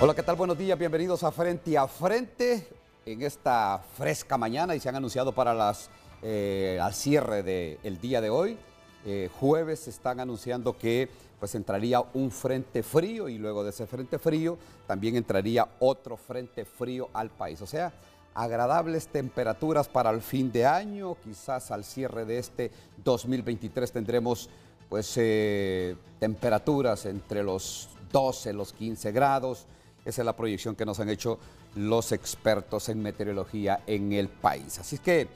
Hola, ¿qué tal? Buenos días, bienvenidos a Frente a Frente en esta fresca mañana y se han anunciado para las eh, al cierre del día de hoy. Eh, jueves se están anunciando que pues entraría un frente frío y luego de ese frente frío también entraría otro frente frío al país. O sea, agradables temperaturas para el fin de año, quizás al cierre de este 2023 tendremos pues eh, temperaturas entre los 12, los 15 grados. Esa es la proyección que nos han hecho los expertos en meteorología en el país. Así es que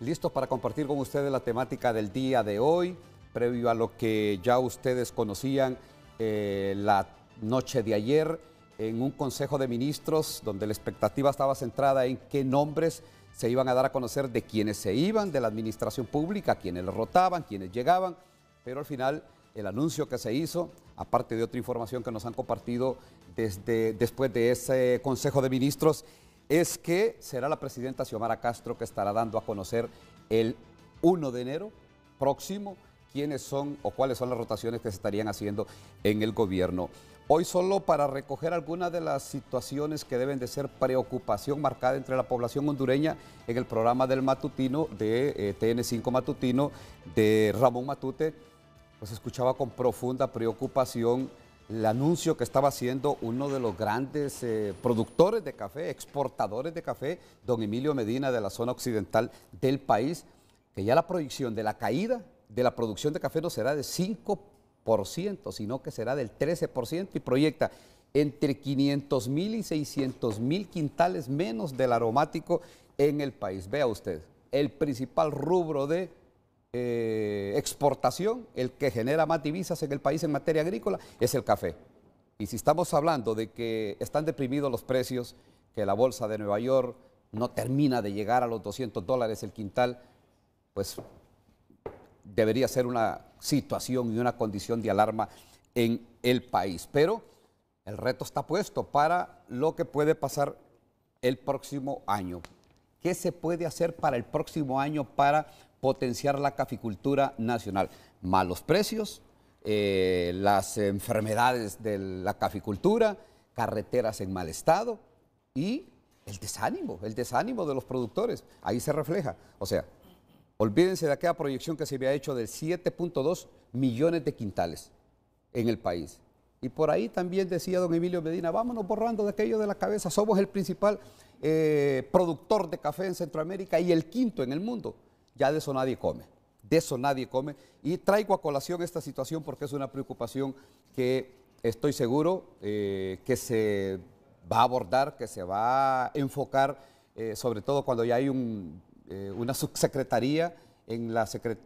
listos para compartir con ustedes la temática del día de hoy, previo a lo que ya ustedes conocían eh, la noche de ayer en un Consejo de Ministros donde la expectativa estaba centrada en qué nombres se iban a dar a conocer de quienes se iban de la administración pública, quienes rotaban, quienes llegaban, pero al final el anuncio que se hizo, aparte de otra información que nos han compartido después de ese Consejo de Ministros es que será la presidenta Xiomara Castro que estará dando a conocer el 1 de enero próximo quiénes son o cuáles son las rotaciones que se estarían haciendo en el gobierno. Hoy solo para recoger algunas de las situaciones que deben de ser preocupación marcada entre la población hondureña en el programa del matutino de eh, TN5 Matutino de Ramón Matute, pues escuchaba con profunda preocupación el anuncio que estaba haciendo uno de los grandes eh, productores de café, exportadores de café, don Emilio Medina de la zona occidental del país, que ya la proyección de la caída de la producción de café no será de 5%, sino que será del 13% y proyecta entre 500 mil y 600 mil quintales menos del aromático en el país. Vea usted, el principal rubro de eh, exportación, el que genera más divisas en el país en materia agrícola, es el café. Y si estamos hablando de que están deprimidos los precios, que la bolsa de Nueva York no termina de llegar a los 200 dólares el quintal, pues debería ser una situación y una condición de alarma en el país. Pero el reto está puesto para lo que puede pasar el próximo año. ¿Qué se puede hacer para el próximo año para potenciar la caficultura nacional. Malos precios, eh, las enfermedades de la caficultura, carreteras en mal estado y el desánimo, el desánimo de los productores. Ahí se refleja. O sea, olvídense de aquella proyección que se había hecho de 7.2 millones de quintales en el país. Y por ahí también decía don Emilio Medina, vámonos borrando de aquello de la cabeza, somos el principal eh, productor de café en Centroamérica y el quinto en el mundo ya de eso nadie come. De eso nadie come. Y traigo a colación esta situación porque es una preocupación que estoy seguro eh, que se va a abordar, que se va a enfocar, eh, sobre todo cuando ya hay eh, una subsecretaría en,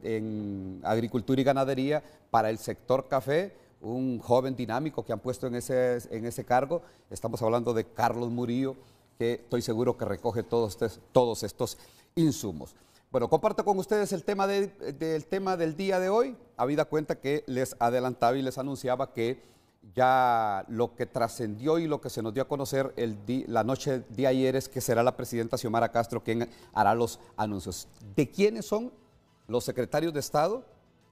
en Agricultura y Ganadería para el sector café, un joven dinámico que han puesto en ese, en ese cargo. Estamos hablando de Carlos Murillo, que estoy seguro que recoge todos, todos estos insumos. Bueno, comparto con ustedes el tema, del tema del día de hoy, habida cuenta que les adelantaba y les anunciaba que ya lo que trascendió y lo que se nos dio a conocer la noche de ayer es que será la presidenta Xiomara Castro quien hará los anuncios. ¿De quiénes son los secretarios de Estado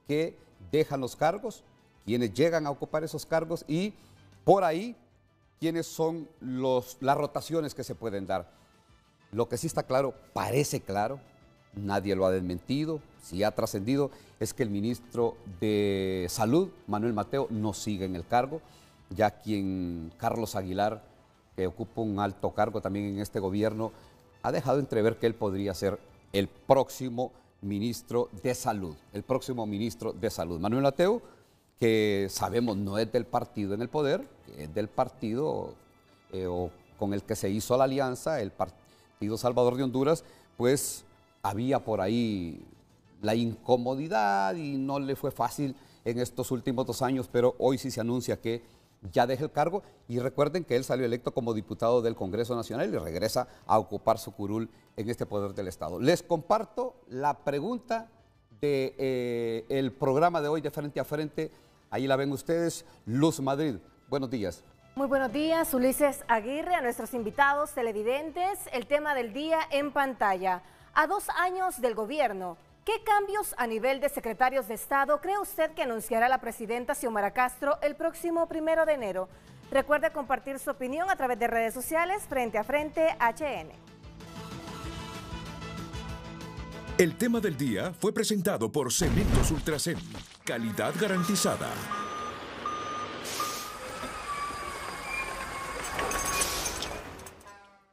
que dejan los cargos, ¿Quiénes llegan a ocupar esos cargos y por ahí quiénes son las rotaciones que se pueden dar? Lo que sí está claro, parece claro, nadie lo ha desmentido, si ha trascendido, es que el ministro de Salud, Manuel Mateo, no sigue en el cargo, ya quien Carlos Aguilar, que ocupa un alto cargo también en este gobierno, ha dejado entrever que él podría ser el próximo ministro de Salud, el próximo ministro de Salud. Manuel Mateo, que sabemos no es del partido en el poder, es del partido eh, o con el que se hizo la alianza, el Partido Salvador de Honduras, pues había por ahí la incomodidad y no le fue fácil en estos últimos dos años, pero hoy sí se anuncia que ya deja el cargo y recuerden que él salió electo como diputado del Congreso Nacional y regresa a ocupar su curul en este poder del Estado. Les comparto la pregunta del de, eh, programa de hoy de Frente a Frente. Ahí la ven ustedes, Luz Madrid. Buenos días. Muy buenos días, Ulises Aguirre, a nuestros invitados televidentes, el tema del día en pantalla. A dos años del gobierno, ¿qué cambios a nivel de secretarios de Estado cree usted que anunciará la presidenta Xiomara Castro el próximo primero de enero? Recuerde compartir su opinión a través de redes sociales frente a frente HN. El tema del día fue presentado por Cementos Ultracem, calidad garantizada.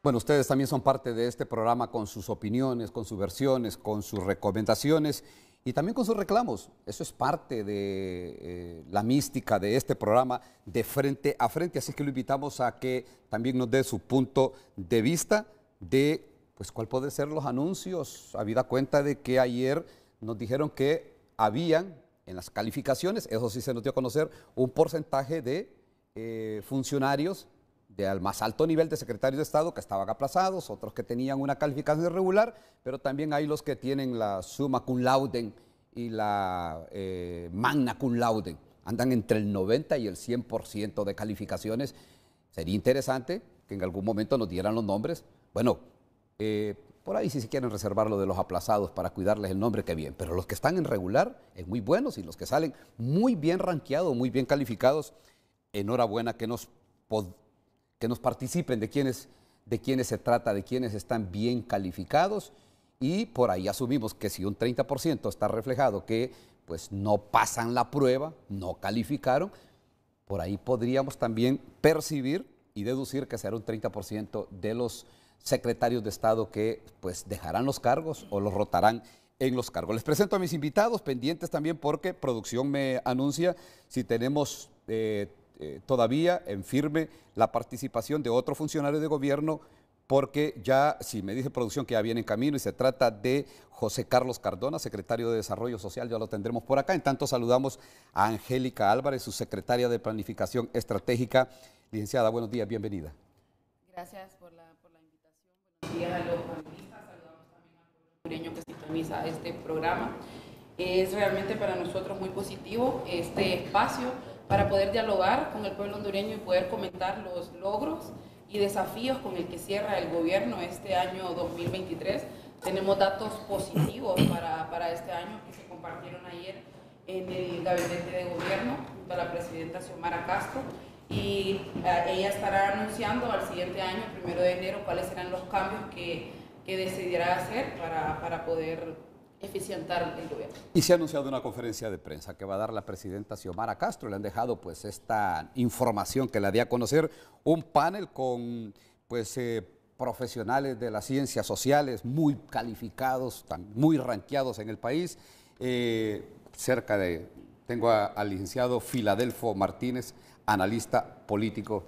Bueno, ustedes también son parte de este programa con sus opiniones, con sus versiones, con sus recomendaciones y también con sus reclamos. Eso es parte de eh, la mística de este programa de frente a frente, así que lo invitamos a que también nos dé su punto de vista de pues cuál pueden ser los anuncios, habida cuenta de que ayer nos dijeron que habían en las calificaciones, eso sí se nos dio a conocer, un porcentaje de eh, funcionarios de al más alto nivel de secretarios de Estado que estaban aplazados, otros que tenían una calificación irregular, pero también hay los que tienen la suma cum laude y la eh, magna cum laude. Andan entre el 90 y el 100% de calificaciones. Sería interesante que en algún momento nos dieran los nombres. Bueno, eh, por ahí si se quieren reservar lo de los aplazados para cuidarles el nombre, qué bien. Pero los que están en regular es muy buenos y los que salen muy bien ranqueados, muy bien calificados, enhorabuena que nos que nos participen de quiénes, de quiénes se trata, de quienes están bien calificados y por ahí asumimos que si un 30% está reflejado que pues no pasan la prueba, no calificaron, por ahí podríamos también percibir y deducir que será un 30% de los secretarios de Estado que pues dejarán los cargos o los rotarán en los cargos. Les presento a mis invitados pendientes también porque producción me anuncia si tenemos eh, eh, todavía en firme la participación de otro funcionario de gobierno porque ya, si me dice producción que ya viene en camino y se trata de José Carlos Cardona, secretario de Desarrollo Social, ya lo tendremos por acá. En tanto, saludamos a Angélica Álvarez, su secretaria de Planificación Estratégica. Licenciada, buenos días, bienvenida. Gracias por la, invitación. Buenos días a los panelistas, saludamos también al pueblo que sintoniza este programa. Es realmente para nosotros muy positivo este espacio para poder dialogar con el pueblo hondureño y poder comentar los logros y desafíos con el que cierra el gobierno este año 2023. Tenemos datos positivos para, para este año que se compartieron ayer en el gabinete de gobierno junto la presidenta Xiomara Castro y eh, ella estará anunciando al siguiente año, primero de enero, cuáles serán los cambios que, que decidirá hacer para, para poder eficientar el gobierno. Y se ha anunciado una conferencia de prensa que va a dar la presidenta Xiomara Castro. Le han dejado pues esta información que la di a conocer un panel con pues eh, profesionales de las ciencias sociales muy calificados, muy ranqueados en el país. Eh, cerca de, tengo al licenciado Filadelfo Martínez, analista político.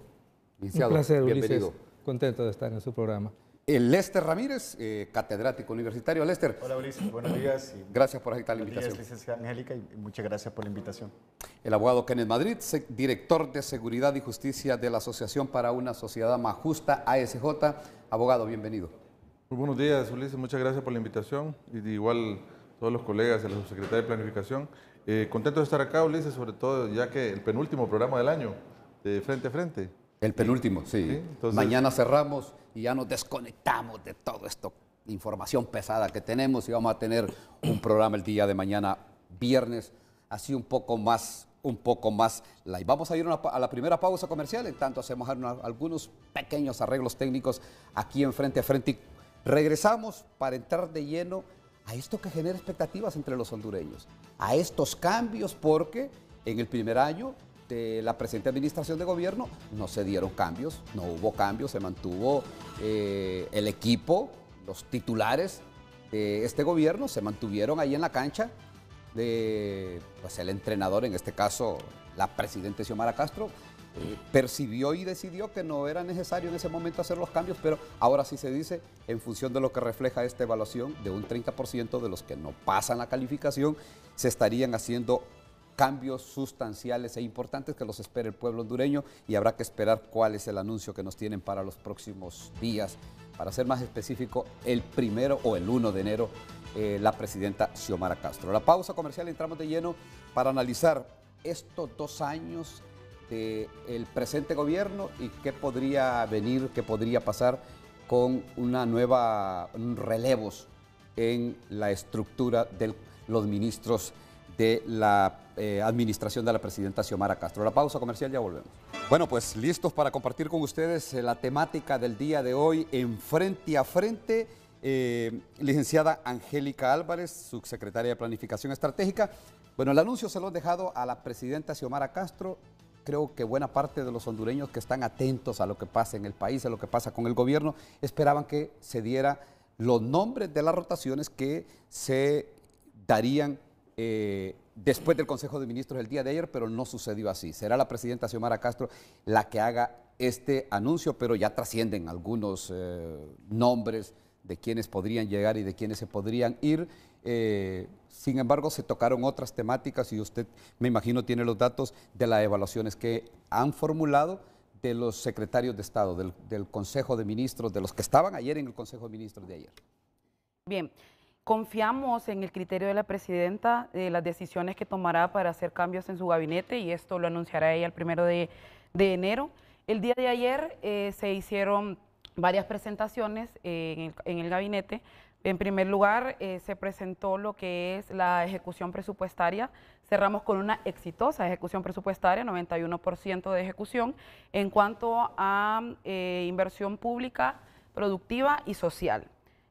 un placer, bienvenido. contento de estar en su programa. Lester Ramírez, eh, catedrático universitario. Lester. Hola Ulises, buenos días. gracias por aceptar la invitación. Días, Angélica, y muchas gracias por la invitación. El abogado Kenneth Madrid, director de Seguridad y Justicia de la Asociación para una Sociedad Más Justa, ASJ. Abogado, bienvenido. Muy buenos días, Ulises, muchas gracias por la invitación. Y igual todos los colegas de la Subsecretaría de Planificación. Eh, contento de estar acá, Ulises, sobre todo ya que el penúltimo programa del año, de Frente a Frente. El penúltimo, sí. Mañana cerramos y ya nos desconectamos de todo esto, información pesada que tenemos y vamos a tener un programa el día de mañana, viernes, así un poco más un poco más live. Vamos a ir a la primera pausa comercial, en tanto hacemos algunos pequeños arreglos técnicos aquí en Frente a Frente. Y regresamos para entrar de lleno a esto que genera expectativas entre los hondureños, a estos cambios, porque en el primer año de la presente administración de gobierno no se dieron cambios, no hubo cambios, se mantuvo eh, el equipo, los titulares de este gobierno se mantuvieron ahí en la cancha de pues, el entrenador, en este caso la presidente Xiomara Castro, eh, percibió y decidió que no era necesario en ese momento hacer los cambios, pero ahora sí se dice, en función de lo que refleja esta evaluación, de un 30% de los que no pasan la calificación, se estarían haciendo cambios sustanciales e importantes que los espera el pueblo hondureño y habrá que esperar cuál es el anuncio que nos tienen para los próximos días. Para ser más específico, el primero o el 1 de enero, eh, la presidenta Xiomara Castro. La pausa comercial, entramos de lleno para analizar estos dos años del presente gobierno y qué podría venir, qué podría pasar con una nueva relevos en la estructura de los ministros de la eh, administración de la presidenta Xiomara Castro. La pausa comercial, ya volvemos. Bueno, pues listos para compartir con ustedes eh, la temática del día de hoy en Frente a Frente. Eh, licenciada Angélica Álvarez, subsecretaria de Planificación Estratégica. Bueno, el anuncio se lo he dejado a la presidenta Xiomara Castro. Creo que buena parte de los hondureños que están atentos a lo que pasa en el país, a lo que pasa con el gobierno, esperaban que se diera los nombres de las rotaciones que se darían después del Consejo de Ministros el día de ayer, pero no sucedió así. Será la presidenta Xiomara Castro la que haga este anuncio, pero ya trascienden algunos eh, nombres de quienes podrían llegar y de quienes se podrían ir. Eh, sin embargo, se tocaron otras temáticas y usted, me imagino, tiene los datos de las evaluaciones que han formulado de los secretarios de Estado, del, del Consejo de Ministros, de los que estaban ayer en el Consejo de Ministros de ayer. Bien. Confiamos en el criterio de la presidenta, de las decisiones que tomará para hacer cambios en su gabinete y esto lo anunciará ella el primero de, enero. El día de ayer eh, se hicieron varias presentaciones eh, en, el, gabinete. En primer lugar, eh, se presentó lo que es la ejecución presupuestaria. Cerramos con una exitosa ejecución presupuestaria, 91% de ejecución, en cuanto a inversión pública, productiva y social.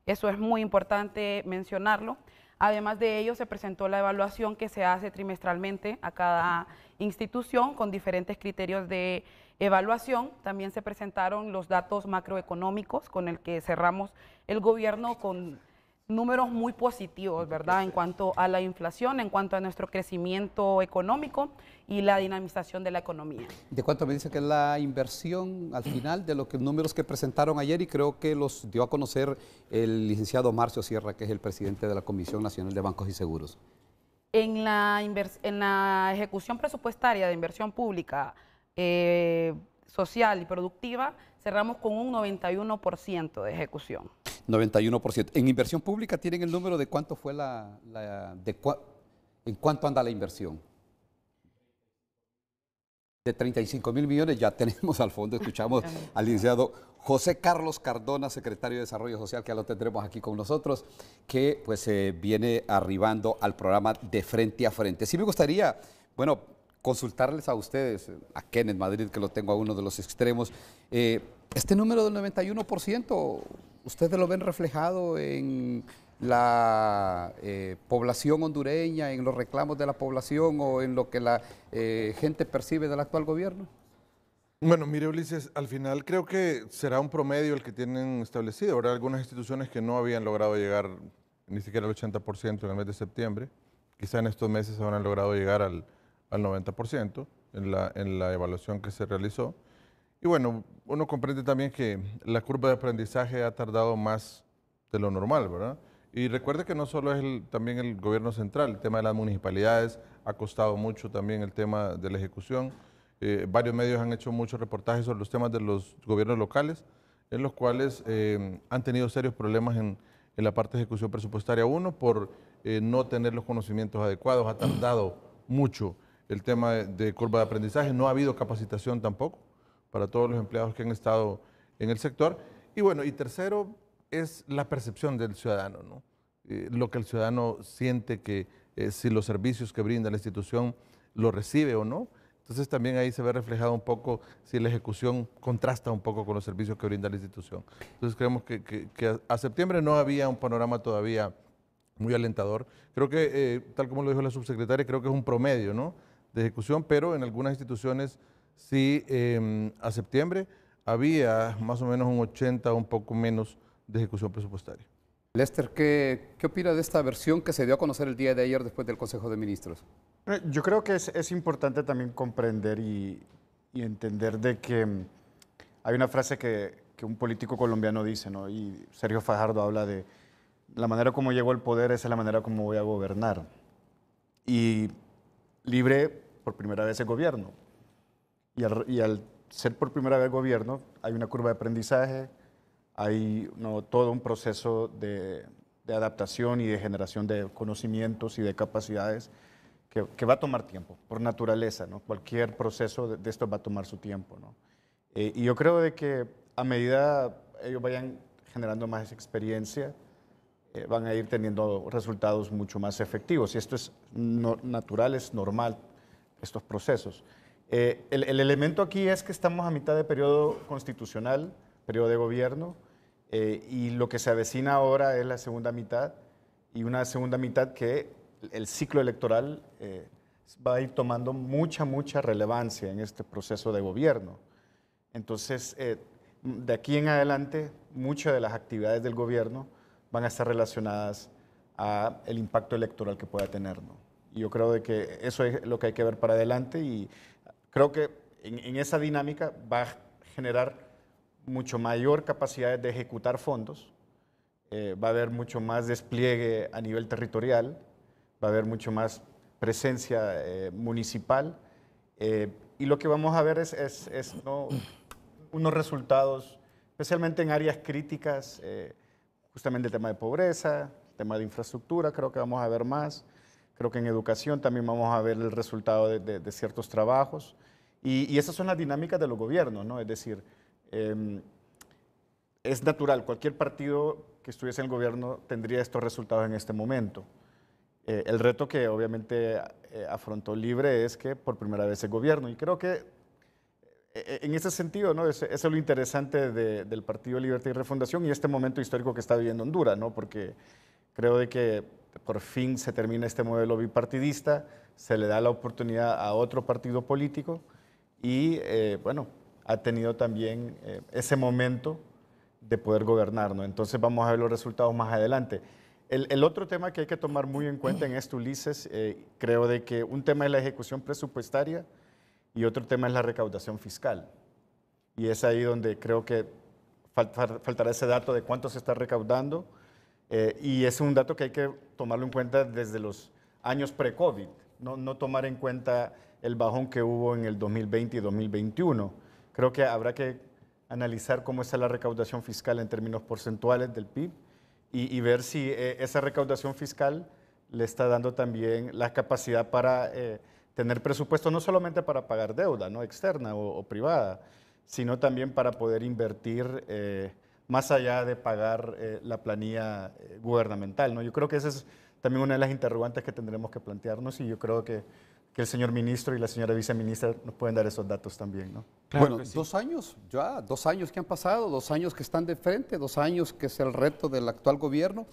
Eso es muy importante mencionarlo. Además de ello, se presentó la evaluación que se hace trimestralmente a cada institución con diferentes criterios de evaluación. También se presentaron los datos macroeconómicos con el que cerramos el gobierno con números muy positivos, ¿verdad? En cuanto a la inflación, en cuanto a nuestro crecimiento económico y la dinamización de la economía. ¿De cuánto me dice que es la inversión al final de los números que presentaron ayer? Y creo que los dio a conocer el licenciado Marcio Sierra, que es el presidente de la Comisión Nacional de Bancos y Seguros. En la, en la ejecución presupuestaria de inversión pública, eh, social y productiva, cerramos con un 91% de ejecución. 91%. ¿En inversión pública tienen el número de cuánto fue la... ¿En cuánto anda la inversión? De 35 mil millones ya tenemos al fondo, escuchamos al licenciado José Carlos Cardona, secretario de Desarrollo Social, que ya lo tendremos aquí con nosotros, que pues eh, viene arribando al programa de frente a frente. Sí me gustaría, bueno, consultarles a ustedes, a Kenneth Madrid, que lo tengo a uno de los extremos, eh, este número del 91%, ¿ustedes lo ven reflejado en la eh, población hondureña, en los reclamos de la población o en lo que la eh, gente percibe del actual gobierno? Bueno, mire Ulises, al final creo que será un promedio el que tienen establecido. Habrá algunas instituciones que no habían logrado llegar ni siquiera al 80% en el mes de septiembre. Quizá en estos meses habrán logrado llegar al al 90% en la, en la evaluación que se realizó. Y bueno, uno comprende también que la curva de aprendizaje ha tardado más de lo normal, ¿verdad? Y recuerde que no solo es también el gobierno central, el tema de las municipalidades ha costado mucho también el tema de la ejecución. Eh, varios medios han hecho muchos reportajes sobre los temas de los gobiernos locales, en los cuales eh, han tenido serios problemas en, en, la parte de ejecución presupuestaria. Uno, por eh, no tener los conocimientos adecuados, ha tardado mucho el tema de, curva de aprendizaje, no ha habido capacitación tampoco para todos los empleados que han estado en el sector. Y bueno, y tercero es la percepción del ciudadano, ¿no? Eh, lo que el ciudadano siente que eh, si los servicios que brinda la institución lo recibe o no. Entonces también ahí se ve reflejado un poco si la ejecución contrasta un poco con los servicios que brinda la institución. Entonces creemos que, a septiembre no había un panorama todavía muy alentador. Creo que, eh, tal como lo dijo la subsecretaria, creo que es un promedio, ¿no? de ejecución, pero en algunas instituciones sí em, a septiembre había más o menos un 80, o un poco menos de ejecución presupuestaria. Lester, ¿qué, ¿qué opina de esta versión que se dio a conocer el día de ayer después del Consejo de Ministros? Eh, yo creo que es, es importante también comprender y, entender de que em, hay una frase que, que un político colombiano dice, ¿no? y Sergio Fajardo habla de la manera como llego al poder, es la manera como voy a gobernar. Y libre por primera vez el gobierno. Y al, ser por primera vez gobierno, hay una curva de aprendizaje, hay no, todo un proceso de, adaptación y de generación de conocimientos y de capacidades que, va a tomar tiempo, por naturaleza. ¿no? Cualquier proceso de, esto va a tomar su tiempo. Eh, y yo creo de que a medida ellos vayan generando más experiencia, eh, van a ir teniendo resultados mucho más efectivos. Y esto es no, natural, es normal estos procesos. Eh, el, elemento aquí es que estamos a mitad de periodo constitucional, periodo de gobierno, eh, y lo que se avecina ahora es la segunda mitad, y una segunda mitad que el ciclo electoral eh, va a ir tomando mucha, mucha relevancia en este proceso de gobierno. Entonces, de aquí en adelante, muchas de las actividades del gobierno van a estar relacionadas a el impacto electoral que pueda tener yo creo de que eso es lo que hay que ver para adelante y creo que en, esa dinámica va a generar mucho mayor capacidad de ejecutar fondos, eh, va a haber mucho más despliegue a nivel territorial, va a haber mucho más presencia eh, municipal eh, y lo que vamos a ver es, unos resultados, especialmente en áreas críticas, justamente el tema de pobreza, el tema de infraestructura, creo que vamos a ver más. Creo que en educación también vamos a ver el resultado de, ciertos trabajos. Y, esas son las dinámicas de los gobiernos, ¿no? Es decir, em, es natural, cualquier partido que estuviese en el gobierno tendría estos resultados en este momento. Eh, el reto que obviamente eh, afrontó Libre es que por primera vez es gobierno. Y creo que eh, en ese sentido, ¿no? Eso, es lo interesante del Partido Libertad y Refundación y este momento histórico que está viviendo Honduras, ¿no? Porque creo de que por fin se termina este modelo bipartidista, se le da la oportunidad a otro partido político y, eh, bueno, ha tenido también eh, ese momento de poder gobernarnos. Entonces vamos a ver los resultados más adelante. El, otro tema que hay que tomar muy en cuenta en esto, Ulises, eh, creo de que un tema es la ejecución presupuestaria y otro tema es la recaudación fiscal. Y es ahí donde creo que faltará ese dato de cuánto se está recaudando eh, y es un dato que hay que tomarlo en cuenta desde los años pre-COVID, no, no, tomar en cuenta el bajón que hubo en el 2020 y 2021. Creo que habrá que analizar cómo está la recaudación fiscal en términos porcentuales del PIB y, ver si eh, esa recaudación fiscal le está dando también la capacidad para eh, tener presupuesto no solamente para pagar deuda ¿no? externa o, o privada, sino también para poder invertir más allá de pagar eh, la planilla eh, gubernamental. ¿no? Yo creo que esa es también una de las interrogantes que tendremos que plantearnos y yo creo que, que el señor ministro y la señora viceministra nos pueden dar esos datos también. ¿no? bueno, dos años, ya, dos años que han pasado, dos años que están de frente, dos años que es el reto del actual gobierno.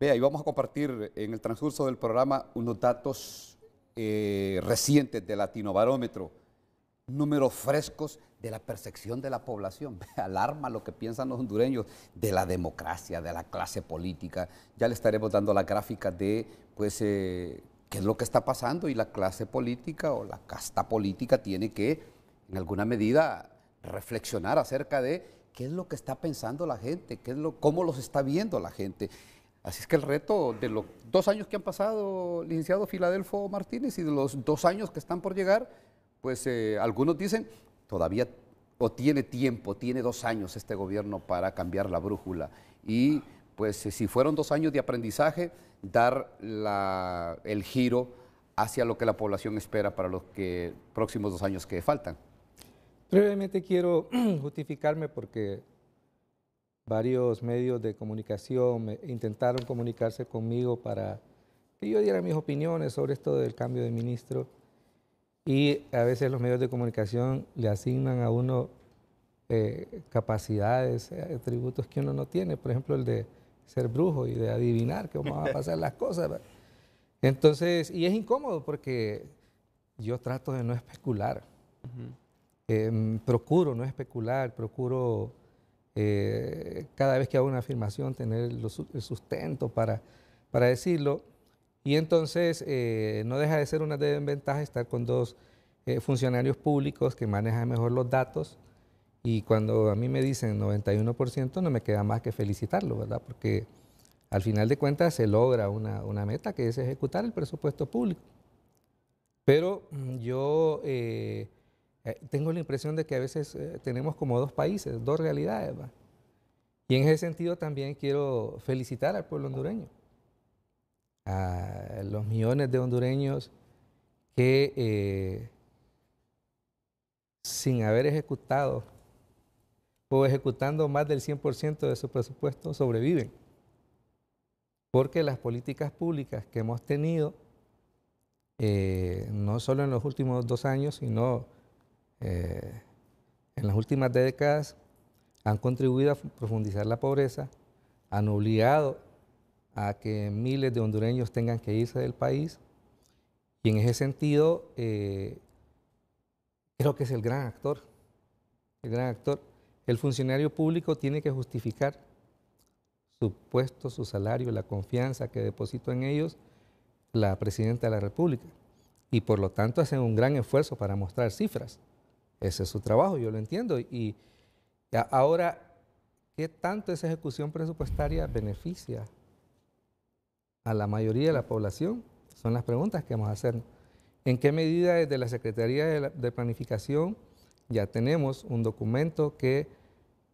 Vea, y vamos a compartir en el transcurso del programa unos datos eh, recientes de Latinobarómetro, números frescos de la percepción de la población. alarma lo que piensan los hondureños de la democracia, de la clase política. Ya le estaremos dando la gráfica de, pues, eh, qué es lo que está pasando y la clase política o la casta política tiene que, en alguna medida, reflexionar acerca de qué es lo que está pensando la gente, qué es lo, cómo los está viendo la gente. Así es que el reto de los dos años que han pasado, licenciado Filadelfo Martínez, y de los dos años que están por llegar, pues eh, algunos dicen, todavía o tiene tiempo, tiene dos años este gobierno para cambiar la brújula. Y pues eh, si fueron dos años de aprendizaje, dar el giro hacia lo que la población espera para los que, próximos dos años que faltan. Brevemente quiero justificarme porque varios medios de comunicación intentaron comunicarse conmigo para que yo diera mis opiniones sobre esto del cambio de ministro. Y a veces los medios de comunicación le asignan a uno eh, capacidades, eh, atributos que uno no tiene, por ejemplo el de ser brujo y de adivinar cómo van a pasar las cosas. Entonces, y es incómodo porque yo trato de no especular, eh, procuro no especular, procuro cada vez que hago una afirmación tener el sustento para, para decirlo. Y entonces eh, no deja de ser una desventaja estar con dos eh, funcionarios públicos que manejan mejor los datos. Y cuando a mí me dicen 91%, no me queda más que felicitarlo, ¿verdad? Porque al final de cuentas se logra una, meta que es ejecutar el presupuesto público. Pero mm, yo eh, tengo la impresión de que a veces tenemos como dos países, dos realidades. Y en ese sentido también quiero felicitar al pueblo hondureño a los millones de hondureños que eh, sin haber ejecutado o ejecutando más del 100% de su presupuesto sobreviven. Porque las políticas públicas que hemos tenido, eh, no solo en los últimos dos años, sino eh, en las últimas décadas, han contribuido a profundizar la pobreza, han obligado a que miles de hondureños tengan que irse del país. Y en ese sentido, eh, creo que es el gran actor. El gran actor. El funcionario público tiene que justificar su puesto, su salario, la confianza que depositó en ellos la presidenta de la República. Y por lo tanto hacen un gran esfuerzo para mostrar cifras. Ese es su trabajo, yo lo entiendo. Y ahora, ¿qué tanto esa ejecución presupuestaria beneficia a la mayoría de la población? Son las preguntas que vamos a hacer. ¿En qué medida desde la Secretaría de, Planificación ya tenemos un documento que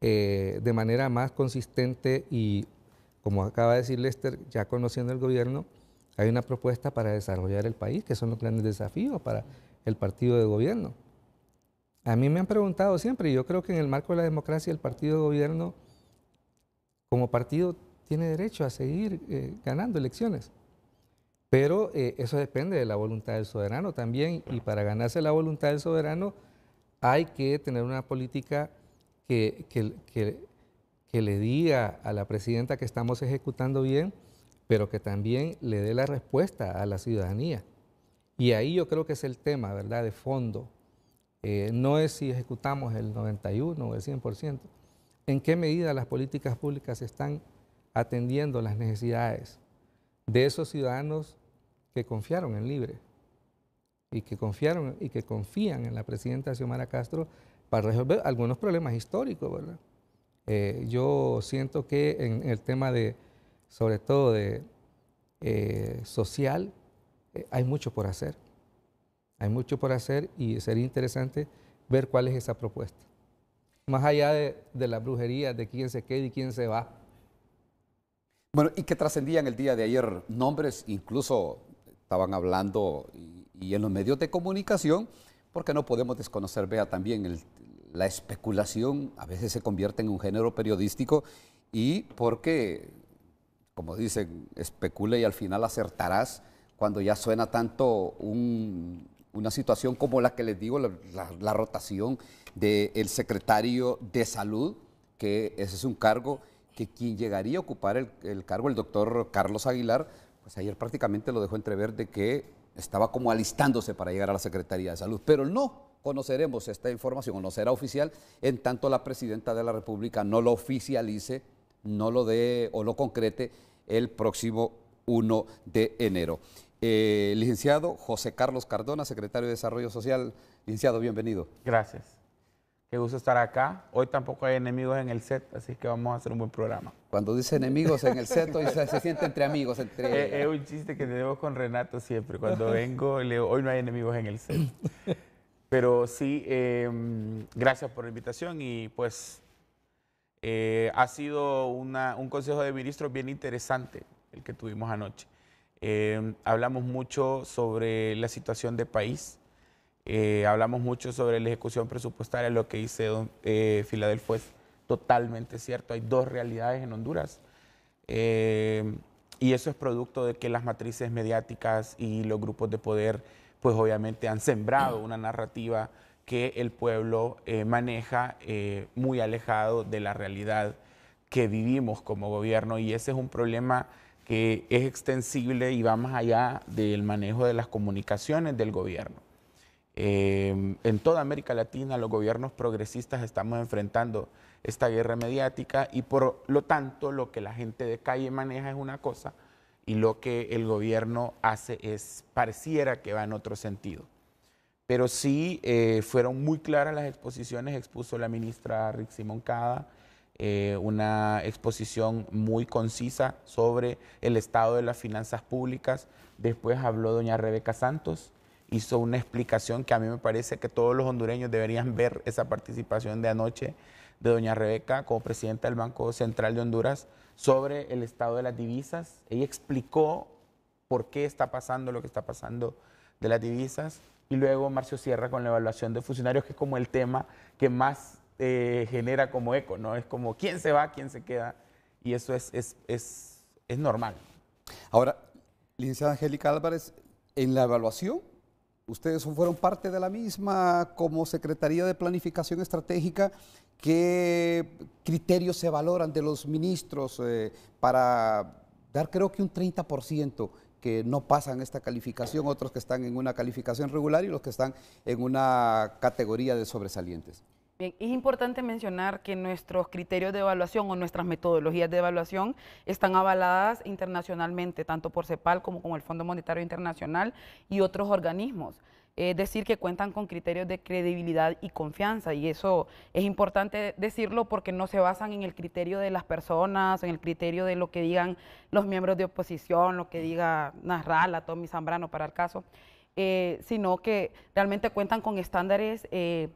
eh, de manera más consistente y, como acaba de decir Lester, ya conociendo el gobierno, hay una propuesta para desarrollar el país, que son los grandes desafíos para el partido de gobierno. A mí me han preguntado siempre, y yo creo que en el marco de la democracia el partido de gobierno, como partido, tiene derecho a seguir eh, ganando elecciones. Pero eh, eso depende de la voluntad del soberano también y para ganarse la voluntad del soberano hay que tener una política que, le diga a la presidenta que estamos ejecutando bien, pero que también le dé la respuesta a la ciudadanía. Y ahí yo creo que es el tema, ¿verdad?, de fondo. Eh, no es si ejecutamos el 91 o el 100%. ¿En qué medida las políticas públicas están atendiendo las necesidades de esos ciudadanos que confiaron en Libre y que confiaron y que confían en la presidenta Xiomara Castro para resolver algunos problemas históricos, ¿verdad? Eh, yo siento que en el tema de, sobre todo de eh, social, eh, hay mucho por hacer. Hay mucho por hacer y sería interesante ver cuál es esa propuesta. Más allá de, de la brujería, de quién se queda y quién se va. Bueno, y que trascendían el día de ayer nombres, incluso estaban hablando y, en los medios de comunicación, porque no podemos desconocer, vea, también la especulación a veces se convierte en un género periodístico y porque, como dicen, especula y al final acertarás cuando ya suena tanto una situación como la que les digo, la, rotación del secretario de salud, que ese es un cargo que quien llegaría a ocupar el, cargo, el doctor Carlos Aguilar, pues ayer prácticamente lo dejó entrever de que estaba como alistándose para llegar a la Secretaría de Salud, pero no, conoceremos esta información, o no será oficial, en tanto la presidenta de la República no lo oficialice, no lo dé o lo concrete el próximo 1 de enero. Eh, licenciado José Carlos Cardona, secretario de Desarrollo Social. Licenciado, bienvenido. Gracias. Qué gusto estar acá. Hoy tampoco hay enemigos en el set, así que vamos a hacer un buen programa. Cuando dice enemigos en el set, hoy se, siente entre amigos. Entre... Eh, es, un chiste que tenemos con Renato siempre. Cuando vengo, le digo, hoy no hay enemigos en el set. Pero sí, em, gracias por la invitación y pues eh, ha sido un consejo de ministros bien interesante el que tuvimos anoche. Em, hablamos mucho sobre la situación de país, eh, hablamos mucho sobre la ejecución presupuestaria, lo que dice eh, Filadelfo es totalmente cierto, hay dos realidades en Honduras. Eh, y eso es producto de que las matrices mediáticas y los grupos de poder, pues obviamente han sembrado una narrativa que el pueblo maneja muy alejado de la realidad que vivimos como gobierno y ese es un problema que es extensible y va más allá del manejo de las comunicaciones del gobierno. Em, en toda América Latina los gobiernos progresistas estamos enfrentando esta guerra mediática y por lo tanto lo que la gente de calle maneja es una cosa y lo que el gobierno hace es pareciera que va en otro sentido. Pero sí eh, fueron muy claras las exposiciones, expuso la ministra Rick simoncada eh, una exposición muy concisa sobre el estado de las finanzas públicas, después habló doña Rebeca Santos, hizo una explicación que a mí me parece que todos los hondureños deberían ver esa participación de anoche de doña Rebeca como presidenta del Banco Central de Honduras sobre el estado de las divisas. Ella explicó por qué está pasando lo que está pasando de las divisas y luego Marcio Sierra con la evaluación de funcionarios, que es como el tema que más eh, genera como eco, ¿no? Es como quién se va, quién se queda y eso es, es, es, es normal. Ahora, licenciada Angélica Álvarez, en la evaluación ustedes fueron parte de la misma como Secretaría de Planificación Estratégica. ¿Qué criterios se valoran de los ministros eh, para dar creo que un 30% que no pasan esta calificación, otros que están en una calificación regular y los que están en una categoría de sobresalientes? es importante mencionar que nuestros criterios de evaluación o nuestras metodologías de evaluación están avaladas internacionalmente, tanto por CEPAL como con el Fondo Monetario Internacional y otros organismos. Es decir, que cuentan con criterios de credibilidad y confianza, y eso es importante decirlo porque no se basan en el criterio de las personas, en el criterio de lo que digan los miembros de oposición, lo que diga Narrala, Tommy Zambrano para el caso, eh, sino que realmente cuentan con estándares. Eh,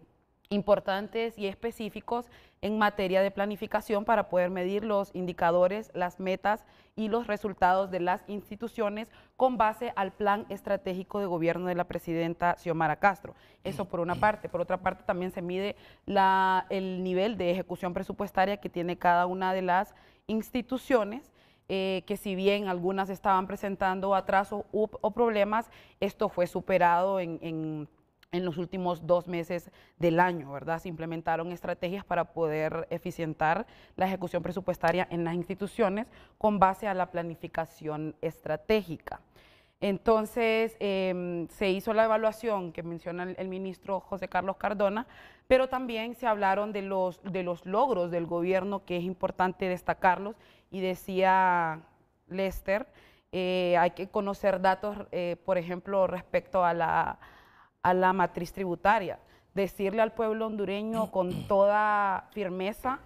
importantes y específicos en materia de planificación para poder medir los indicadores, las metas y los resultados de las instituciones con base al plan estratégico de gobierno de la presidenta Xiomara Castro. Eso por una parte. Por otra parte, también se mide el nivel de ejecución presupuestaria que tiene cada una de las instituciones. Eh, que si bien algunas estaban presentando atrasos o problemas, esto fue superado en en los últimos dos meses del año, ¿verdad? Se implementaron estrategias para poder eficientar la ejecución presupuestaria en las instituciones con base a la planificación estratégica. Entonces, em, se hizo la evaluación que menciona el, ministro José Carlos Cardona, pero también se hablaron de los, de los logros del gobierno, que es importante destacarlos, y decía Lester, eh, hay que conocer datos, eh, por ejemplo, respecto a la a la matriz tributaria. Decirle al pueblo hondureño con toda firmeza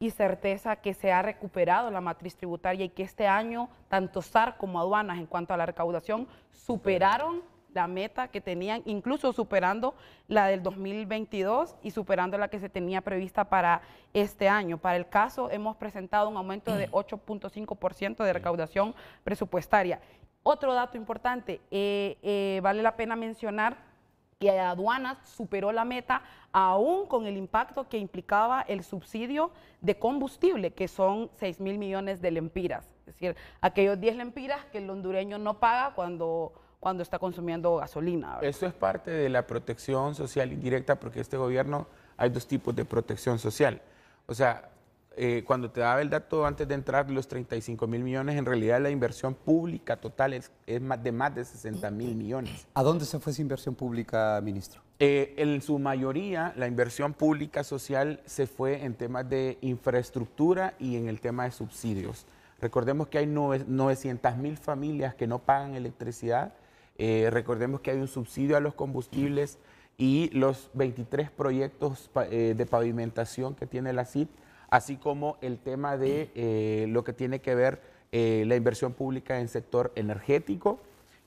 y certeza que se ha recuperado la matriz tributaria y que este año tanto SAR como aduanas en cuanto a la recaudación superaron la meta que tenían, incluso superando la del 2022 y superando la que se tenía prevista para este año. Para el caso, hemos presentado un aumento de 8.5% de recaudación presupuestaria. Otro dato importante, eh, eh, vale la pena mencionar que aduanas superó la meta aún con el impacto que implicaba el subsidio de combustible, que son 6 mil millones de lempiras. Es decir, aquellos 10 lempiras que el hondureño no paga cuando, cuando está consumiendo gasolina. Esto Eso es parte de la protección social indirecta, porque este gobierno hay dos tipos de protección social. O sea, eh, cuando te daba el dato antes de entrar, los 35 mil millones, en realidad la inversión pública total es, más de más de 60 mil millones. ¿A dónde se fue esa inversión pública, ministro? Eh, en su mayoría, la inversión pública social se fue en temas de infraestructura y en el tema de subsidios. Recordemos que hay 900 mil familias que no pagan electricidad. Eh, recordemos que hay un subsidio a los combustibles y los 23 proyectos de pavimentación que tiene la CIP así como el tema de eh, lo que tiene que ver eh, la inversión pública en sector energético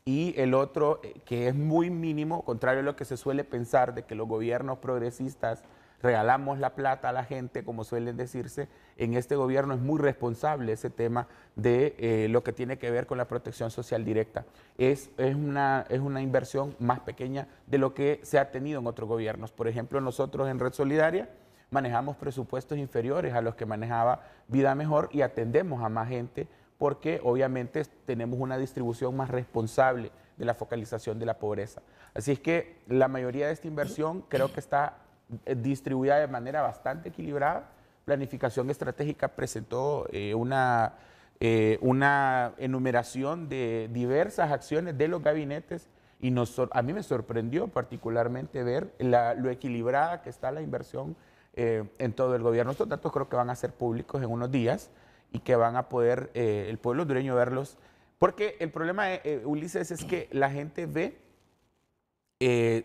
y el otro eh, que es muy mínimo, contrario a lo que se suele pensar de que los gobiernos progresistas regalamos la plata a la gente, como suelen decirse, en este gobierno es muy responsable ese tema de lo que tiene que ver con la protección social directa. Es, una, es una inversión más pequeña de lo que se ha tenido en otros gobiernos. Por ejemplo, nosotros en Red Solidaria manejamos presupuestos inferiores a los que manejaba Vida Mejor y atendemos a más gente porque obviamente tenemos una distribución más responsable de la focalización de la pobreza. Así es que la mayoría de esta inversión creo que está eh, distribuida de manera bastante equilibrada. Planificación Estratégica presentó eh, una, eh, una enumeración de diversas acciones de los gabinetes y a mí me sorprendió particularmente ver lo equilibrada que está la inversión eh, en todo el gobierno. Estos datos creo que van a ser públicos en unos días y que van a poder eh, el pueblo hondureño verlos. Porque el problema, eh, Ulises, es que la gente ve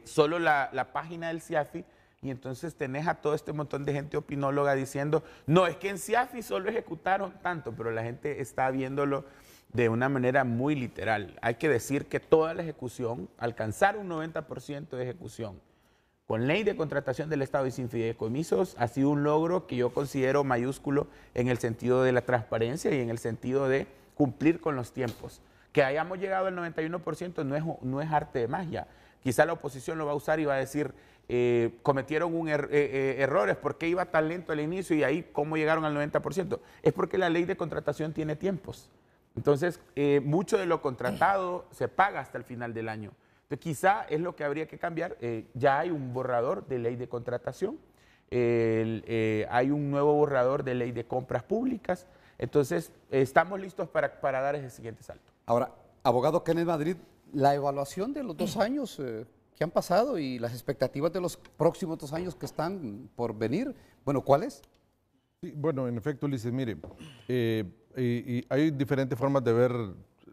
solo la, la página del CIAFI y entonces tenés a todo este montón de gente opinóloga diciendo, no, es que en CIAFI solo ejecutaron tanto, pero la gente está viéndolo de una manera muy literal. Hay que decir que toda la ejecución, alcanzar un 90% de ejecución con ley de contratación del Estado y sin fideicomisos ha sido un logro que yo considero mayúsculo en el sentido de la transparencia y en el sentido de cumplir con los tiempos. Que hayamos llegado al 91% no es, no es arte de magia. Quizá la oposición lo va a usar y va a decir, eh, cometieron un er, eh, eh, errores, por qué iba tan lento al inicio y ahí cómo llegaron al 90%. Es porque la ley de contratación tiene tiempos. Entonces, mucho de lo contratado se paga hasta el final del año quizá es lo que habría que cambiar. Eh, ya hay un borrador de ley de contratación, eh, hay un nuevo borrador de ley de compras públicas. Entonces, estamos listos para, para dar ese siguiente salto. Ahora, abogado Kenneth Madrid, la evaluación de los dos años eh, que han pasado y las expectativas de los próximos dos años que están por venir, bueno, ¿cuáles? bueno, en efecto, Ulises, mire, hay diferentes formas de ver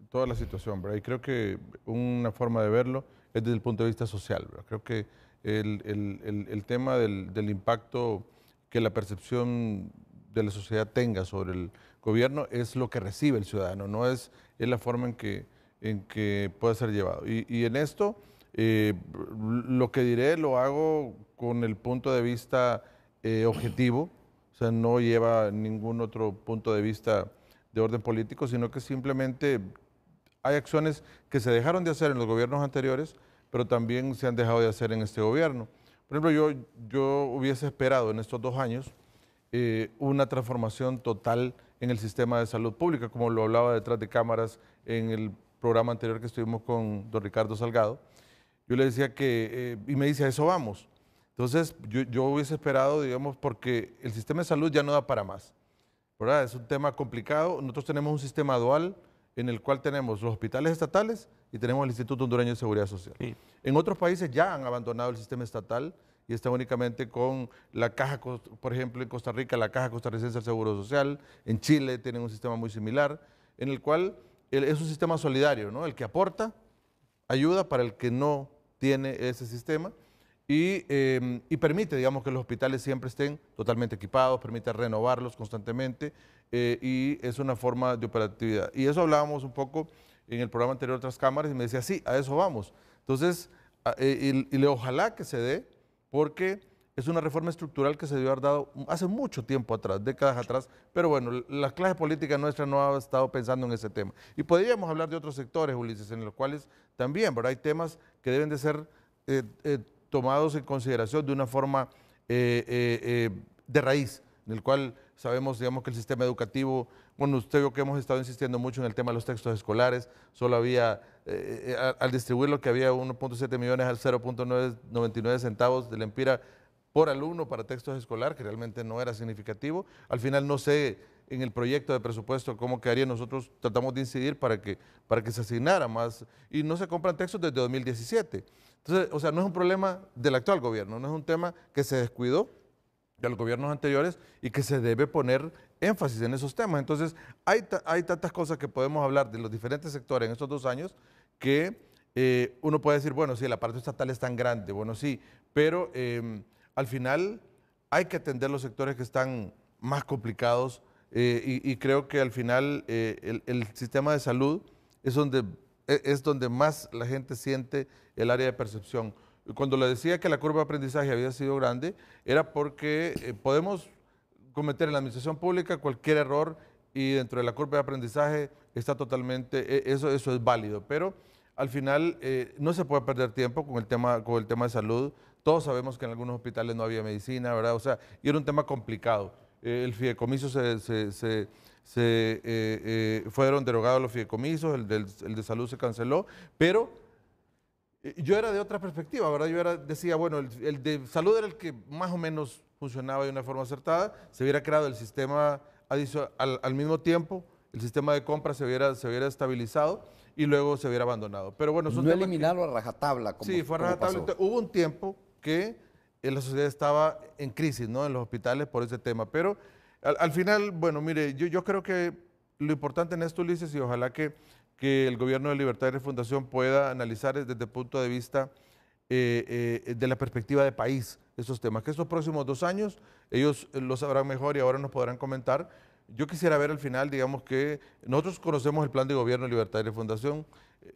toda la situación, Y creo que una forma de verlo es desde el punto de vista social, Creo que el, el, el, tema del, del, impacto que la percepción de la sociedad tenga sobre el gobierno es lo que recibe el ciudadano, no es, es la forma en que, en que puede ser llevado. Y, en esto, eh, lo que diré lo hago con el punto de vista eh, objetivo, o sea, no lleva ningún otro punto de vista de orden político, sino que simplemente hay acciones que se dejaron de hacer en los gobiernos anteriores, pero también se han dejado de hacer en este gobierno. Por ejemplo, yo, yo hubiese esperado en estos dos años eh, una transformación total en el sistema de salud pública, como lo hablaba detrás de cámaras en el programa anterior que estuvimos con don Ricardo Salgado. Yo le decía que, eh, y me dice, a eso vamos. Entonces, yo, yo, hubiese esperado, digamos, porque el sistema de salud ya no da para más. ¿verdad? Es un tema complicado. Nosotros tenemos un sistema dual en el cual tenemos los hospitales estatales y tenemos el Instituto Hondureño de Seguridad Social. En otros países ya han abandonado el sistema estatal y está únicamente con la caja, por ejemplo, en Costa Rica, la caja costarricense del Seguro Social, en Chile tienen un sistema muy similar, en el cual es un sistema solidario, ¿no? El que aporta ayuda para el que no tiene ese sistema y, em, y permite, digamos, que los hospitales siempre estén totalmente equipados, permite renovarlos constantemente eh, y es una forma de operatividad. Y eso hablábamos un poco en el programa anterior otras cámaras y me decía, sí, a eso vamos. Entonces, eh, y, le ojalá que se dé, porque es una reforma estructural que se debió haber dado hace mucho tiempo atrás, décadas atrás, pero bueno, la clase política nuestra no ha estado pensando en ese tema. Y podríamos hablar de otros sectores, Ulises, en los cuales también, pero Hay temas que deben de ser eh, tomados en consideración de una forma de raíz, en el cual Sabemos, digamos, que el sistema educativo, bueno, usted yo que hemos estado insistiendo mucho en el tema de los textos escolares, solo había, eh, eh, al distribuir lo que había 1.7 millones al 0.99 centavos de la empira por alumno para textos escolar, que realmente no era significativo. Al final no sé en el proyecto de presupuesto cómo quedaría, nosotros tratamos de incidir para que, para que se asignara más, y no se compran textos desde 2017. Entonces, o sea, no es un problema del actual gobierno, no es un tema que se descuidó, de los gobiernos anteriores y que se debe poner énfasis en esos temas. Entonces, hay, tantas cosas que podemos hablar de los diferentes sectores en estos dos años que eh, uno puede decir, bueno, sí, la parte estatal es tan grande, bueno, sí, pero em, al final hay que atender los sectores que están más complicados eh, y, creo que al final eh, el, sistema de salud es donde, e, es donde más la gente siente el área de percepción cuando le decía que la curva de aprendizaje había sido grande, era porque eh, podemos cometer en la administración pública cualquier error y dentro de la curva de aprendizaje está totalmente, e, eso, eso es válido, pero al final eh, no se puede perder tiempo con el, tema, con el tema de salud. Todos sabemos que en algunos hospitales no había medicina, ¿verdad? O sea, y era un tema complicado. Eh, el fideicomiso se, fueron derogados los fideicomisos, el, el de salud se canceló, pero yo era de otra perspectiva, ¿verdad? Yo decía, bueno, el, de salud era el que más o menos funcionaba de una forma acertada, se hubiera creado el sistema al, al mismo tiempo, el sistema de compra se hubiera, se hubiera estabilizado y luego se hubiera abandonado. Pero bueno, no eliminarlo a rajatabla. Como, sí, fue a rajatabla. hubo un tiempo que eh, la sociedad estaba en crisis, ¿no? En los hospitales por ese tema. Pero al, final, bueno, mire, yo, yo creo que lo importante en esto, Ulises, y ojalá que que el gobierno de Libertad y Refundación pueda analizar desde el punto de vista eh, eh, de la perspectiva de país esos temas. Que estos próximos dos años ellos lo sabrán mejor y ahora nos podrán comentar. Yo quisiera ver al final, digamos que nosotros conocemos el plan de gobierno de Libertad y Refundación,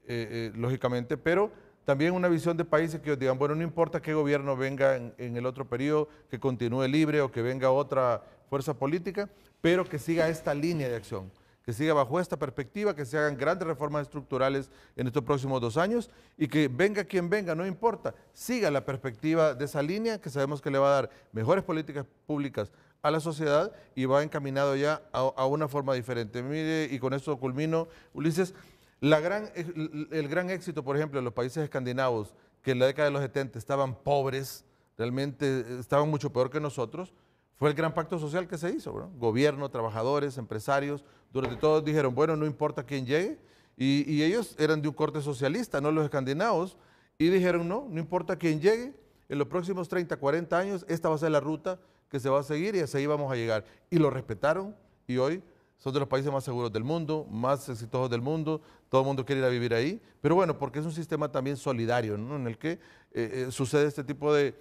eh, lógicamente, pero también una visión de países que digan, bueno, no importa qué gobierno venga en, en, el otro periodo, que continúe libre o que venga otra fuerza política, pero que siga esta línea de acción que siga bajo esta perspectiva, que se hagan grandes reformas estructurales en estos próximos dos años y que venga quien venga, no importa, siga la perspectiva de esa línea que sabemos que le va a dar mejores políticas públicas a la sociedad y va encaminado ya a, una forma diferente. Mire, y con esto culmino, Ulises, eh, el, gran éxito, por ejemplo, de los países escandinavos, que en la década de los 70 estaban pobres, realmente estaban mucho peor que nosotros, fue el gran pacto social que se hizo, Gobierno, trabajadores, empresarios, durante todo dijeron, bueno, no importa quién llegue, y, ellos eran de un corte socialista, no los escandinavos, y dijeron, no, no importa quién llegue, en los próximos 30, 40 años, esta va a ser la ruta que se va a seguir y así vamos a llegar. Y lo respetaron y hoy son de los países más seguros del mundo, más exitosos del mundo, todo el mundo quiere ir a vivir ahí, pero bueno, porque es un sistema también solidario, En el que eh, eh, sucede este tipo de,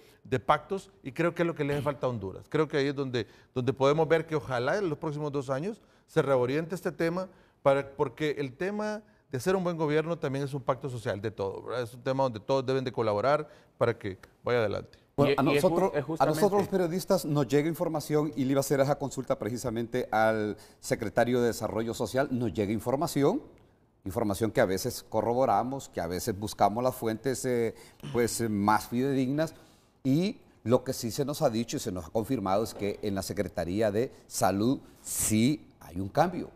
pactos y creo que es lo que le hace falta a Honduras. Creo que ahí es donde, donde podemos ver que ojalá en los próximos dos años se reoriente este tema, para, porque el tema de ser un buen gobierno también es un pacto social de todo, ¿verdad? Es un tema donde todos deben de colaborar para que vaya adelante a, e, nosotros, a, nosotros, los periodistas nos llega información y le iba a hacer esa consulta precisamente al secretario de Desarrollo Social, nos llega información, información que a veces corroboramos, que a veces buscamos las fuentes eh, pues, eh, más fidedignas y lo que sí se nos ha dicho y se nos ha confirmado es que en la Secretaría de Salud sí hay un cambio.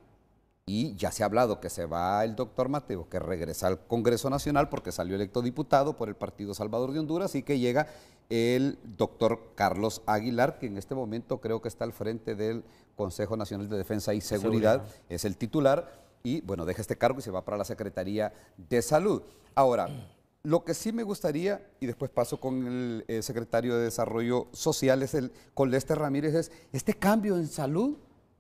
Y ya se ha hablado que se va el doctor Mateo, que regresa al Congreso Nacional porque salió electo diputado por el Partido Salvador de Honduras y que llega el doctor Carlos Aguilar, que en este momento creo que está al frente del Consejo Nacional de Defensa y Seguridad, es el titular, y bueno, deja este cargo y se va para la Secretaría de Salud. Ahora, lo que sí me gustaría, y después paso con el, eh, secretario de Desarrollo Social, es el con Lester Ramírez, es este cambio en salud,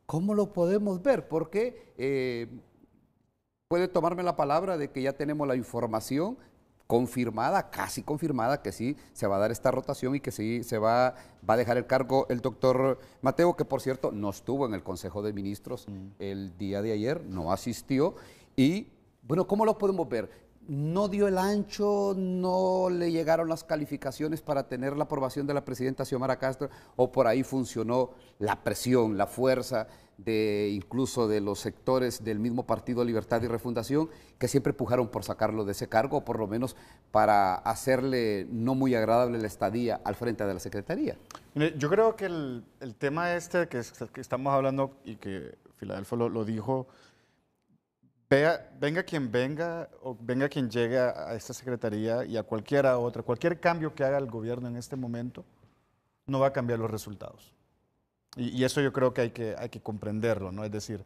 ¿cómo lo podemos ver? Porque eh, puede tomarme la palabra de que ya tenemos la información, confirmada, casi confirmada, que sí se va a dar esta rotación y que sí se va, a dejar el cargo el doctor Mateo, que por cierto no estuvo en el Consejo de Ministros mm. el día de ayer, no asistió. Y bueno, ¿cómo lo podemos ver? no dio el ancho, no le llegaron las calificaciones para tener la aprobación de la presidenta Xiomara Castro, o por ahí funcionó la presión, la fuerza de incluso de los sectores del mismo partido Libertad y Refundación que siempre pujaron por sacarlo de ese cargo, o por lo menos para hacerle no muy agradable la estadía al frente de la Secretaría. Yo creo que el, tema este que, estamos hablando y que Filadelfo lo dijo, venga quien venga o venga quien llegue a, esta secretaría y a cualquiera otra, cualquier cambio que haga el gobierno en este momento no va a cambiar los resultados. Y, eso yo creo que hay que, comprenderlo, ¿no? Es decir,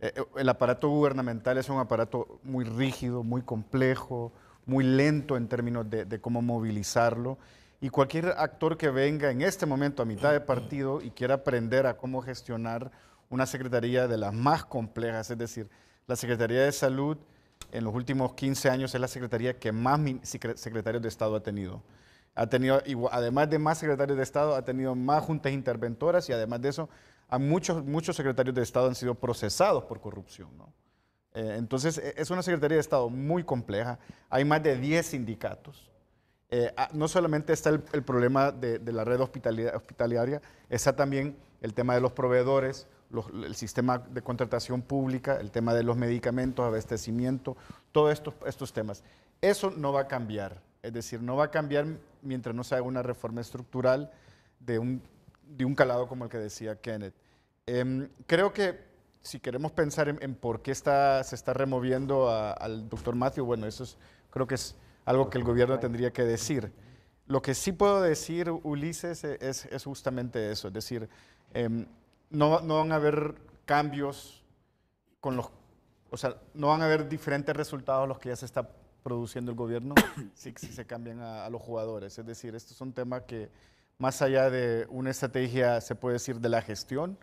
eh, eh, el aparato gubernamental es un aparato muy rígido, muy complejo, muy lento en términos de cómo movilizarlo. Y cualquier actor que venga en este momento a mitad de partido y quiera aprender a cómo gestionar una secretaría de las más complejas, es decir, la Secretaría de Salud en los últimos 15 años es la secretaría que más secretarios de Estado ha tenido. Ha tenido, además de más secretarios de Estado, ha tenido más juntas interventoras y además de eso, muchos, muchos secretarios de Estado han sido procesados por corrupción. Eh, entonces, e-, es una Secretaría de Estado muy compleja. Hay más de 10 sindicatos. Eh, ah, no solamente está el, problema de, de, la red hospitalaria, está también el tema de los proveedores, el sistema de contratación pública, el tema de los medicamentos, abastecimiento, todos estos, estos temas. Eso no va a cambiar, es decir, no va a cambiar mientras no se haga una reforma estructural de un, de un calado como el que decía Kenneth. Em, creo que si queremos pensar en, por qué está, se está removiendo al doctor Matthew, bueno, eso es, creo que es algo que el gobierno tendría que decir. Lo que sí puedo decir, Ulises, e, es, justamente eso, es decir, em, no, van a haber cambios con los, o sea, no van a haber diferentes resultados a los que ya se está produciendo el gobierno si, se cambian a, los jugadores. Es decir, esto es un tema que más allá de una estrategia, se puede decir, de la gestión,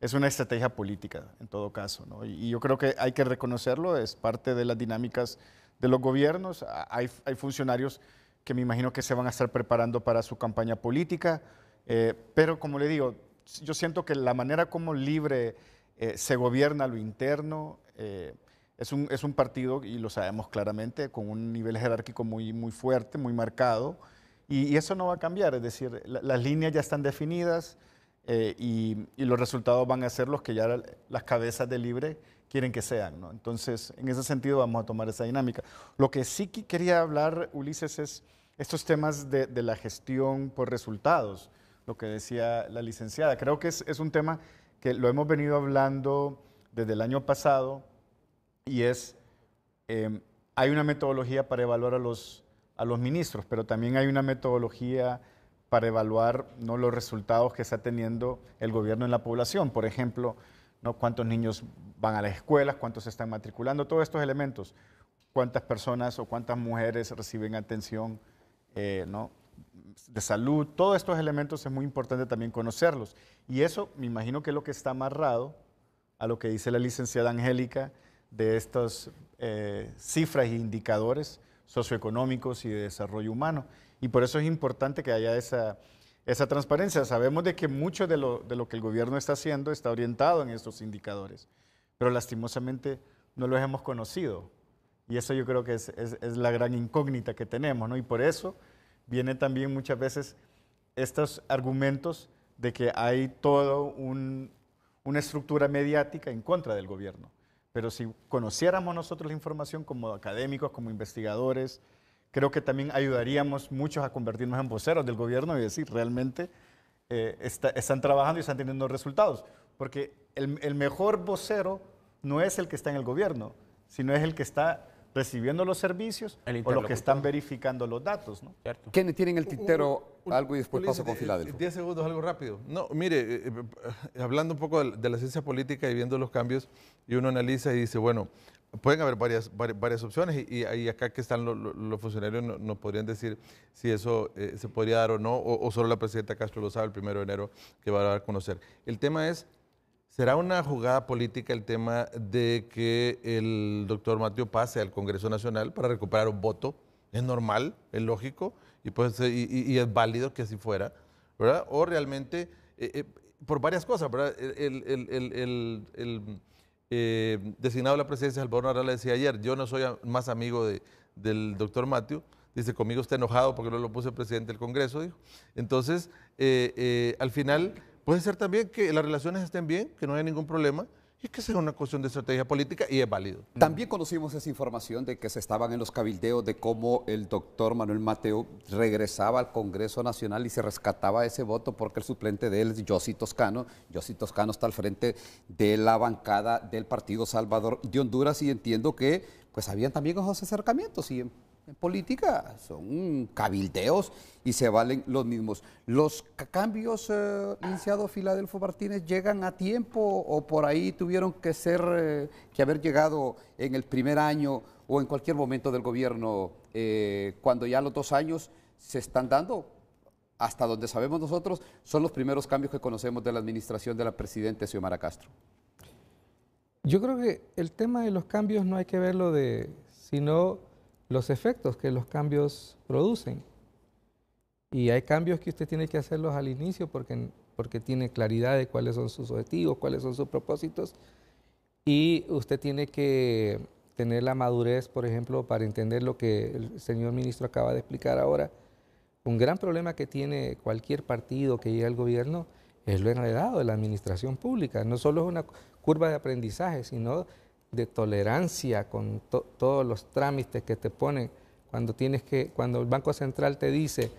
es una estrategia política en todo caso. Y, yo creo que hay que reconocerlo, es parte de las dinámicas de los gobiernos. Hay, funcionarios que me imagino que se van a estar preparando para su campaña política, eh, pero como le digo, yo siento que la manera como libre eh, se gobierna lo interno eh, es, un, partido, y lo sabemos claramente, con un nivel jerárquico muy, muy fuerte, muy marcado, y, eso no va a cambiar, es decir, las líneas ya están definidas eh, y, los resultados van a ser los que ya las cabezas de libre quieren que sean. Entonces, en ese sentido vamos a tomar esa dinámica. Lo que sí quería hablar, Ulises, es estos temas de la gestión por resultados lo que decía la licenciada. Creo que es, un tema que lo hemos venido hablando desde el año pasado y es, em, hay una metodología para evaluar a los, a los ministros, pero también hay una metodología para evaluar ¿no? los resultados que está teniendo el gobierno en la población. Por ejemplo, ¿no? cuántos niños van a las escuelas, cuántos se están matriculando, todos estos elementos. Cuántas personas o cuántas mujeres reciben atención eh, ¿no? de salud, todos estos elementos es muy importante también conocerlos. Y eso me imagino que es lo que está amarrado a lo que dice la licenciada Angélica de estas eh, cifras e indicadores socioeconómicos y de desarrollo humano. Y por eso es importante que haya esa, transparencia. Sabemos de que mucho de lo, que el gobierno está haciendo está orientado en estos indicadores, pero lastimosamente no los hemos conocido. Y eso yo creo que es, es la gran incógnita que tenemos, ¿no? Y por eso viene también muchas veces estos argumentos de que hay toda una estructura mediática en contra del gobierno. Pero si conociéramos nosotros la información como académicos, como investigadores, creo que también ayudaríamos muchos a convertirnos en voceros del gobierno y decir, realmente eh, están trabajando y están teniendo resultados. Porque el, el mejor vocero no es el que está en el gobierno, sino es el que está recibiendo los servicios o los que están verificando los datos. ¿no? ¿Quiénes tienen el tintero algo y después paso con Filadelfia? 10 segundos, algo rápido. No, mire, eh, eh, eh, hablando un poco de, la ciencia política y viendo los cambios, y uno analiza y dice, bueno, pueden haber varias, varias, opciones, y, acá que están los funcionarios nos no podrían decir si eso se podría dar o no, o, o, solo la presidenta Castro lo sabe el primero de enero que va a dar a conocer. El tema es ¿Será una jugada política el tema de que el doctor Mateo pase al Congreso Nacional para recuperar un voto? Es normal, es lógico y, pues, eh, es válido que así fuera, ¿verdad? O realmente, eh, eh, por varias cosas, ¿verdad? El, designado de la presidencia, Salvador Nara le decía ayer, yo no soy más amigo del doctor Mateo, dice, conmigo está enojado porque no lo puse presidente del Congreso, dijo. Entonces, al final Puede ser también que las relaciones estén bien, que no haya ningún problema, y que sea una cuestión de estrategia política y es válido. También conocimos esa información de que se estaban en los cabildeos de cómo el doctor Manuel Mateo regresaba al Congreso Nacional y se rescataba ese voto porque el suplente de él es Yossi Toscano. Yossi Toscano está al frente de la bancada del Partido Salvador de Honduras y entiendo que pues habían también esos acercamientos y en política son cabildeos y se valen los mismos. ¿Los cambios iniciados eh, iniciados Filadelfo Martínez llegan a tiempo o por ahí tuvieron que ser eh, que haber llegado en el primer año o en cualquier momento del gobierno eh, cuando ya los dos años se están dando? Hasta donde sabemos nosotros, son los primeros cambios que conocemos de la administración de la presidenta Xiomara Castro. Yo creo que el tema de los cambios no hay que verlo de, sino los efectos que los cambios producen. Y hay cambios que usted tiene que hacerlos al inicio porque, porque tiene claridad de cuáles son sus objetivos, cuáles son sus propósitos. Y usted tiene que tener la madurez, por ejemplo, para entender lo que el señor ministro acaba de explicar ahora. Un gran problema que tiene cualquier partido que llegue al gobierno es lo enredado de la administración pública. No solo es una curva de aprendizaje, sino de tolerancia con todos los trámites que te ponen. Cuando, tienes que, cuando el Banco Central te dice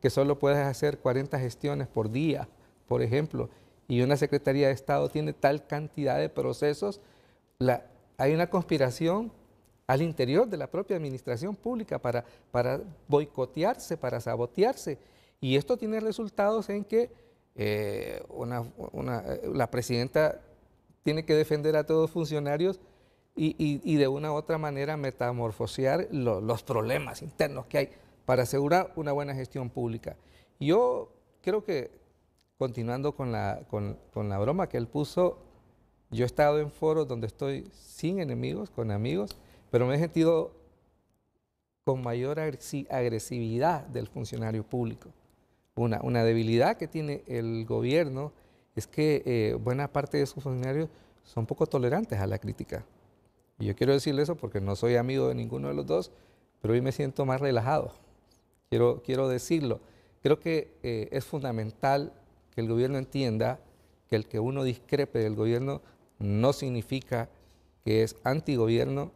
que solo puedes hacer 40 gestiones por día, por ejemplo, y una Secretaría de Estado tiene tal cantidad de procesos, hay una conspiración al interior de la propia administración pública para, para boicotearse, para sabotearse. Y esto tiene resultados en que eh, la presidenta tiene que defender a todos los funcionarios y, de una u otra manera metamorfosear los problemas internos que hay para asegurar una buena gestión pública. Yo creo que, continuando con la, con, la broma que él puso, yo he estado en foros donde estoy sin enemigos, con amigos, pero me he sentido con mayor agresividad del funcionario público. Una, una debilidad que tiene el gobierno es que eh, buena parte de sus funcionarios son poco tolerantes a la crítica. Y yo quiero decirle eso porque no soy amigo de ninguno de los dos, pero hoy me siento más relajado. Quiero, quiero decirlo. Creo que eh, es fundamental que el gobierno entienda que el que uno discrepe del gobierno no significa que es antigobierno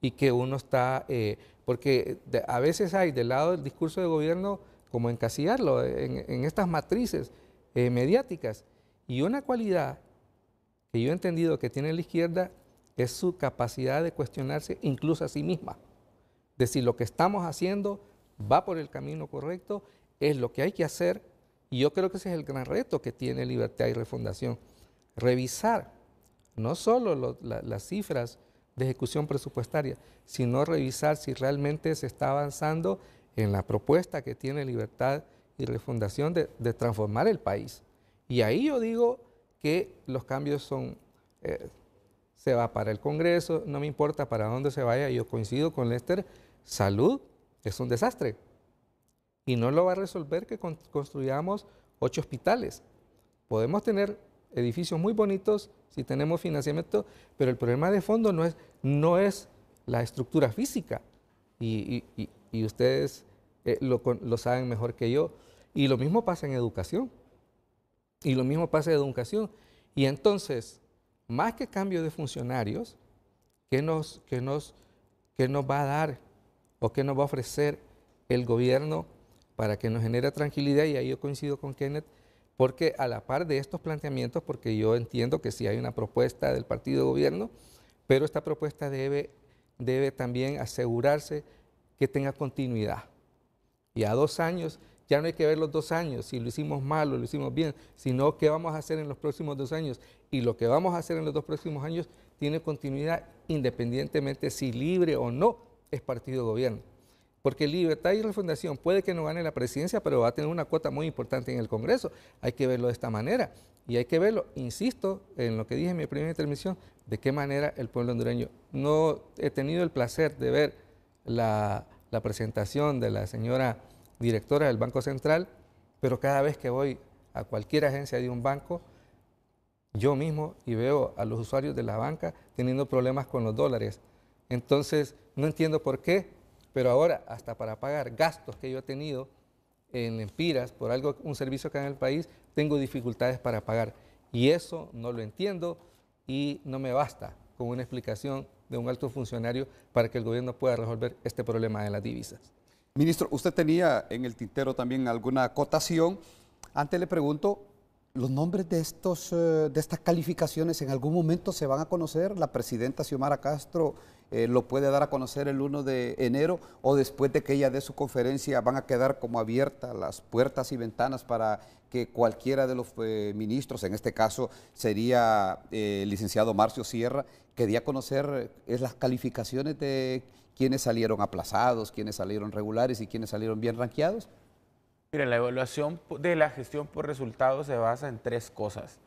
y que uno está, eh, porque a veces hay del lado del discurso de gobierno como encasillarlo en, estas matrices eh, mediáticas. Y una cualidad que yo he entendido que tiene la izquierda es su capacidad de cuestionarse incluso a sí misma, de si lo que estamos haciendo va por el camino correcto, es lo que hay que hacer, y yo creo que ese es el gran reto que tiene Libertad y Refundación, revisar no solo las cifras de ejecución presupuestaria, sino revisar si realmente se está avanzando en la propuesta que tiene Libertad y Refundación de, transformar el país. Y ahí yo digo que los cambios son... Eh, se va para el Congreso, no me importa para dónde se vaya, yo coincido con Lester, salud es un desastre. Y no lo va a resolver que construyamos ocho hospitales. Podemos tener edificios muy bonitos si tenemos financiamiento, pero el problema de fondo no es, no es la estructura física. Y, ustedes eh, lo, lo saben mejor que yo. Y lo mismo pasa en educación. Y lo mismo pasa en educación. Y entonces, más que cambio de funcionarios, ¿qué nos, va a dar o qué nos va a ofrecer el gobierno para que nos genere tranquilidad? Y ahí yo coincido con Kenneth, porque a la par de estos planteamientos, porque yo entiendo que si sí hay una propuesta del partido de gobierno, pero esta propuesta debe, debe también asegurarse que tenga continuidad. Y a dos años ya no hay que ver los dos años, si lo hicimos mal o lo hicimos bien, sino qué vamos a hacer en los próximos dos años. Y lo que vamos a hacer en los dos próximos años tiene continuidad independientemente si libre o no es partido gobierno. Porque Libertad y Refundación puede que no gane la presidencia, pero va a tener una cuota muy importante en el Congreso. Hay que verlo de esta manera. Y hay que verlo, insisto, en lo que dije en mi primera intervención, de qué manera el pueblo hondureño. No he tenido el placer de ver la presentación de la señora directora del Banco Central, pero cada vez que voy a cualquier agencia de un banco, yo mismo y veo a los usuarios de la banca teniendo problemas con los dólares. Entonces, no entiendo por qué, pero ahora hasta para pagar gastos que yo he tenido en Empiras por algo, un servicio que hay en el país, tengo dificultades para pagar. Y eso no lo entiendo y no me basta con una explicación de un alto funcionario para que el gobierno pueda resolver este problema de las divisas. Ministro, usted tenía en el tintero también alguna acotación. Antes le pregunto, ¿los nombres de, estos, eh, de estas calificaciones en algún momento se van a conocer? ¿La presidenta Xiomara Castro eh, lo puede dar a conocer el 1 de enero o después de que ella dé su conferencia van a quedar como abiertas las puertas y ventanas para que cualquiera de los eh, ministros, en este caso sería el licenciado Marcio Sierra, que dé a conocer las calificaciones de quiénes salieron aplazados, quiénes salieron regulares y quiénes salieron bien ranqueados? Mira, la evaluación de la gestión por resultados se basa en tres cosas.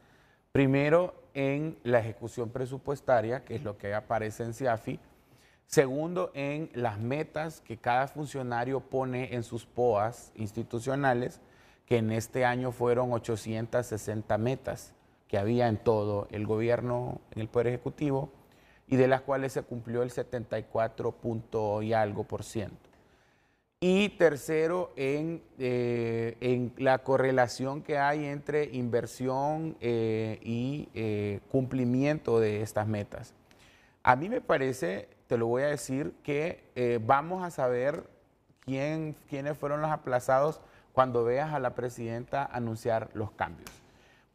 Primero, en la ejecución presupuestaria, que es lo que aparece en CIAFI. Segundo, en las metas que cada funcionario pone en sus POAs institucionales, que en este año fueron 860 metas que había en todo el gobierno, en el Poder Ejecutivo, y de las cuales se cumplió el 74 y algo por ciento. Y tercero, en, eh, la correlación que hay entre inversión eh, y eh, cumplimiento de estas metas. A mí me parece, te lo voy a decir, que vamos a saber quién, quiénes fueron los aplazados cuando veas a la presidenta anunciar los cambios.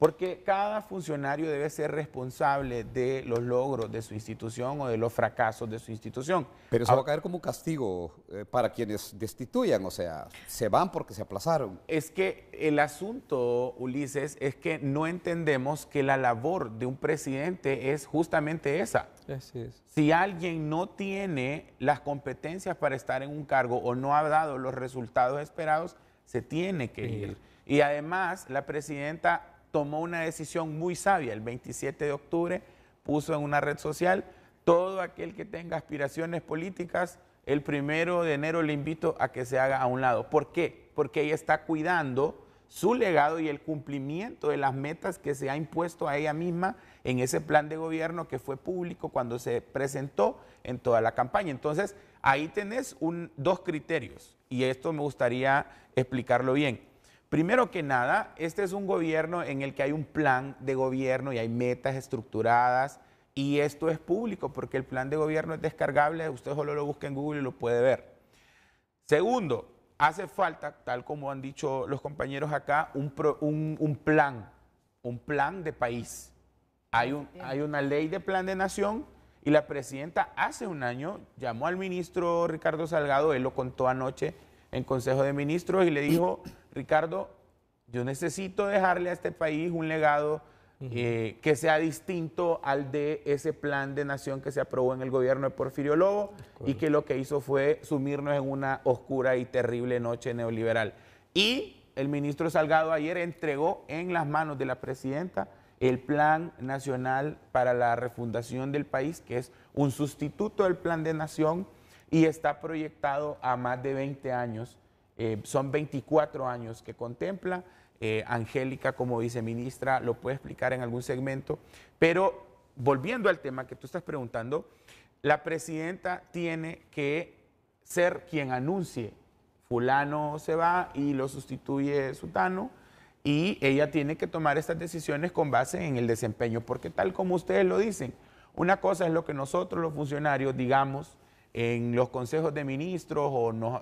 Porque cada funcionario debe ser responsable de los logros de su institución o de los fracasos de su institución. Pero eso va a caer como castigo eh, para quienes destituyan, o sea, se van porque se aplazaron. Es que el asunto, Ulises, es que no entendemos que la labor de un presidente es justamente esa. Así es. Si alguien no tiene las competencias para estar en un cargo o no ha dado los resultados esperados, se tiene que ir. Y además, la presidenta tomó una decisión muy sabia el 27 de octubre, puso en una red social, todo aquel que tenga aspiraciones políticas, el primero de enero le invito a que se haga a un lado. ¿Por qué? Porque ella está cuidando su legado y el cumplimiento de las metas que se ha impuesto a ella misma en ese plan de gobierno que fue público cuando se presentó en toda la campaña. Entonces, ahí tenés dos criterios y esto me gustaría explicarlo bien. Primero que nada, este es un gobierno en el que hay un plan de gobierno y hay metas estructuradas y esto es público porque el plan de gobierno es descargable, usted solo lo busca en Google y lo puede ver. Segundo, hace falta, tal como han dicho los compañeros acá, un, plan, un plan de país. hay una ley de plan de nación y la presidenta hace un año llamó al ministro Ricardo Salgado, él lo contó anoche en Consejo de Ministros y le dijo... Ricardo, yo necesito dejarle a este país un legado eh, que sea distinto al de ese plan de nación que se aprobó en el gobierno de Porfirio Lobo y que lo que hizo fue sumirnos en una oscura y terrible noche neoliberal. Y el ministro Salgado ayer entregó en las manos de la presidenta el Plan Nacional para la Refundación del País, que es un sustituto del Plan de Nación y está proyectado a más de 20 años eh, son 24 años que contempla. Eh, Angélica, como viceministra, lo puede explicar en algún segmento. Pero volviendo al tema que tú estás preguntando, la presidenta tiene que ser quien anuncie. Fulano se va y lo sustituye Sutano. Y ella tiene que tomar estas decisiones con base en el desempeño, porque tal como ustedes lo dicen, una cosa es lo que nosotros los funcionarios digamos en los consejos de ministros o,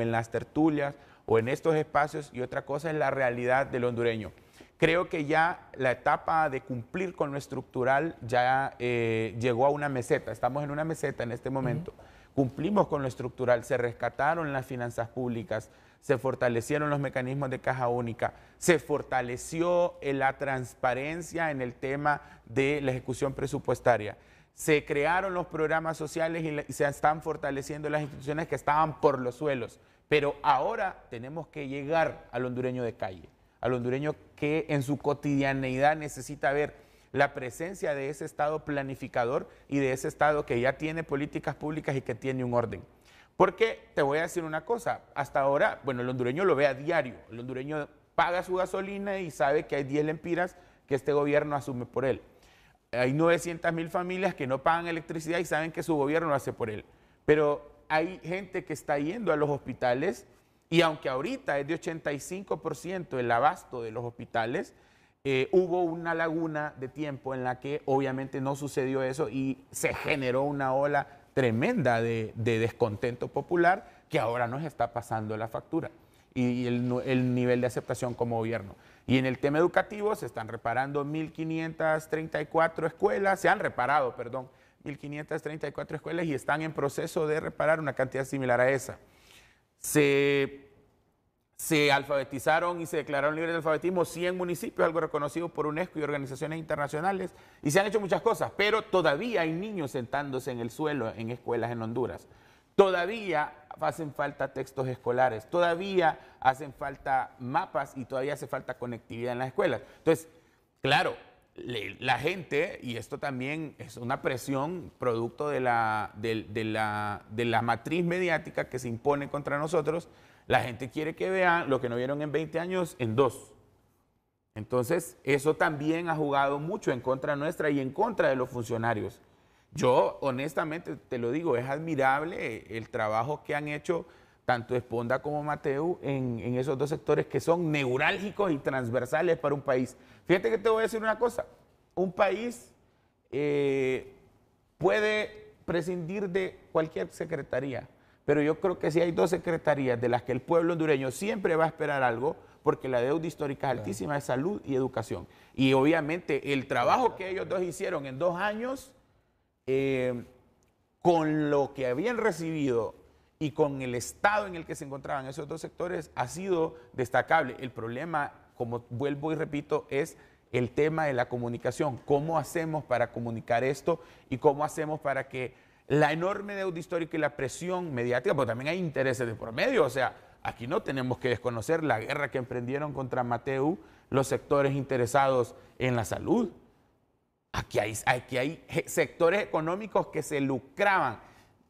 en las tertulias o en estos espacios y otra cosa es la realidad del hondureño. Creo que ya la etapa de cumplir con lo estructural ya eh, llegó a una meseta, estamos en una meseta en este momento. Cumplimos con lo estructural, se rescataron las finanzas públicas, se fortalecieron los mecanismos de caja única, se fortaleció eh, la transparencia en el tema de la ejecución presupuestaria se crearon los programas sociales y, se están fortaleciendo las instituciones que estaban por los suelos. Pero ahora tenemos que llegar al hondureño de calle, al hondureño que en su cotidianeidad necesita ver la presencia de ese Estado planificador y de ese Estado que ya tiene políticas públicas y que tiene un orden. Porque te voy a decir una cosa, hasta ahora, bueno, el hondureño lo ve a diario, el hondureño paga su gasolina y sabe que hay 10 lempiras que este gobierno asume por él hay 900 mil familias que no pagan electricidad y saben que su gobierno lo hace por él. Pero hay gente que está yendo a los hospitales y aunque ahorita es de 85% el abasto de los hospitales, eh, hubo una laguna de tiempo en la que obviamente no sucedió eso y se generó una ola tremenda de, descontento popular que ahora nos está pasando la factura y el nivel de aceptación como gobierno. Y en el tema educativo se están reparando 1.534 escuelas, se han reparado, perdón, 1.534 escuelas y están en proceso de reparar una cantidad similar a esa. Se alfabetizaron y se declararon libres de alfabetismo 100 municipios, algo reconocido por UNESCO y organizaciones internacionales, y se han hecho muchas cosas, pero todavía hay niños sentándose en el suelo en escuelas en Honduras. Todavía hacen falta textos escolares, todavía hacen falta mapas y todavía hace falta conectividad en las escuelas. Entonces, claro, la gente, y esto también es una presión producto de la, la, de la matriz mediática que se impone contra nosotros, la gente quiere que vean lo que no vieron en 20 años en dos. Entonces, eso también ha jugado mucho en contra nuestra y en contra de los funcionarios. Yo honestamente te lo digo, es admirable el trabajo que han hecho tanto Esponda como Mateu en, esos dos sectores que son neurálgicos y transversales para un país. Fíjate que te voy a decir una cosa, un país eh, puede prescindir de cualquier secretaría, pero yo creo que si hay dos secretarías de las que el pueblo hondureño siempre va a esperar algo, porque la deuda histórica es altísima, es salud y educación. Y obviamente el trabajo que ellos dos hicieron en dos años eh, con lo que habían recibido y con el estado en el que se encontraban esos dos sectores ha sido destacable. El problema, como vuelvo y repito, es el tema de la comunicación. ¿Cómo hacemos para comunicar esto y cómo hacemos para que la enorme deuda histórica y la presión mediática, porque también hay intereses de promedio, o sea, aquí no tenemos que desconocer la guerra que emprendieron contra Mateu los sectores interesados en la salud. Aquí hay, hay sectores económicos que se lucraban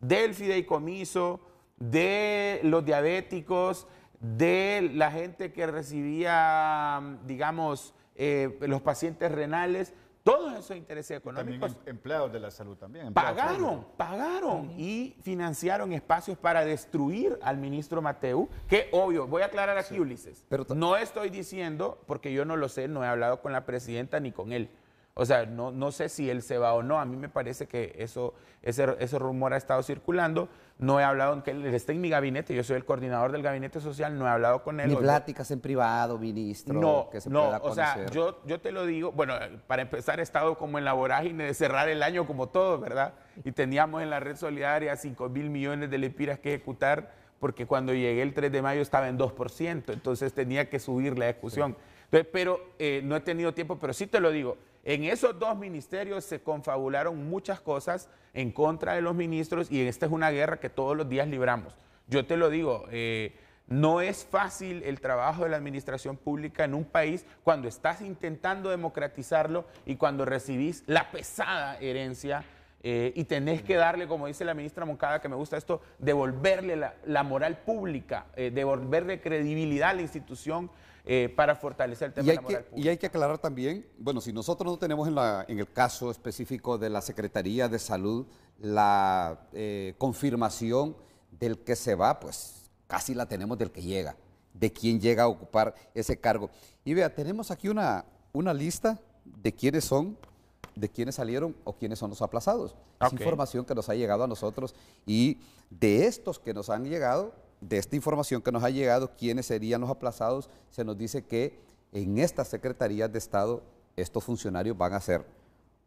del fideicomiso, de los diabéticos, de la gente que recibía, digamos, eh, los pacientes renales, todos esos intereses económicos. También em, empleados de la salud también. Pagaron, pagaron y financiaron espacios para destruir al ministro Mateu, que obvio, voy a aclarar aquí, Ulises, no estoy diciendo, porque yo no lo sé, no he hablado con la presidenta ni con él. O sea, no, no sé si él se va o no. A mí me parece que eso, ese, rumor ha estado circulando. No he hablado con él, está en mi gabinete, yo soy el coordinador del gabinete social, no he hablado con él. Ni pláticas en privado, ministro, no, que no, o sea, yo, yo te lo digo, bueno, para empezar he estado como en la vorágine de cerrar el año como todo, ¿verdad? Y teníamos en la red solidaria 5 mil millones de lepiras que ejecutar, porque cuando llegué el 3 de mayo estaba en 2%, entonces tenía que subir la ejecución. pero eh, no he tenido tiempo, pero sí te lo digo, en esos dos ministerios se confabularon muchas cosas en contra de los ministros y esta es una guerra que todos los días libramos. Yo te lo digo, eh, no es fácil el trabajo de la administración pública en un país cuando estás intentando democratizarlo y cuando recibís la pesada herencia eh, y tenés que darle, como dice la ministra Moncada, que me gusta esto, devolverle la, moral pública, eh, devolverle credibilidad a la institución eh, para fortalecer el tema y de moral pública. Y hay que aclarar también, bueno, si nosotros no tenemos en, el caso específico de la Secretaría de Salud la eh, confirmación del que se va, pues casi la tenemos del que llega, de quién llega a ocupar ese cargo. Y vea, tenemos aquí una, lista de quiénes son de quiénes salieron o quiénes son los aplazados. Es información que nos ha llegado a nosotros y de estos que nos han llegado, de esta información que nos ha llegado, quiénes serían los aplazados, se nos dice que en estas secretarías de Estado estos funcionarios van a ser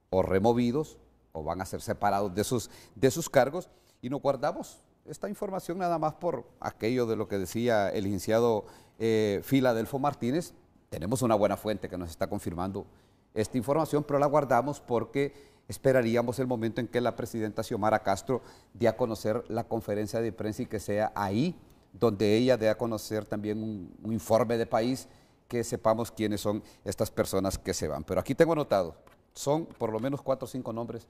o removidos o van a ser separados de sus, de sus cargos y nos guardamos esta información nada más por aquello de lo que decía el licenciado eh, Filadelfo Martínez. Tenemos una buena fuente que nos está confirmando esta información, pero la guardamos porque esperaríamos el momento en que la presidenta Xiomara Castro dé a conocer la conferencia de prensa y que sea ahí donde ella dé a conocer también un, informe de país que sepamos quiénes son estas personas que se van. Pero aquí tengo anotado, son por lo menos cuatro o cinco nombres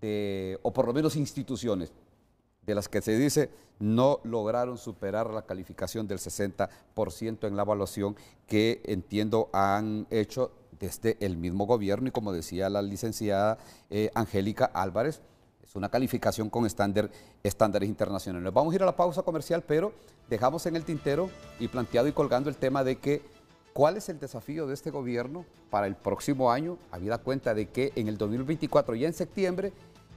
de, o por lo menos instituciones de las que se dice no lograron superar la calificación del 60% en la evaluación que entiendo han hecho desde este, el mismo gobierno y como decía la licenciada eh, Angélica Álvarez, es una calificación con estándares internacionales. Vamos a ir a la pausa comercial, pero dejamos en el tintero y planteado y colgando el tema de que cuál es el desafío de este gobierno para el próximo año, habida cuenta de que en el 2024, ya en septiembre,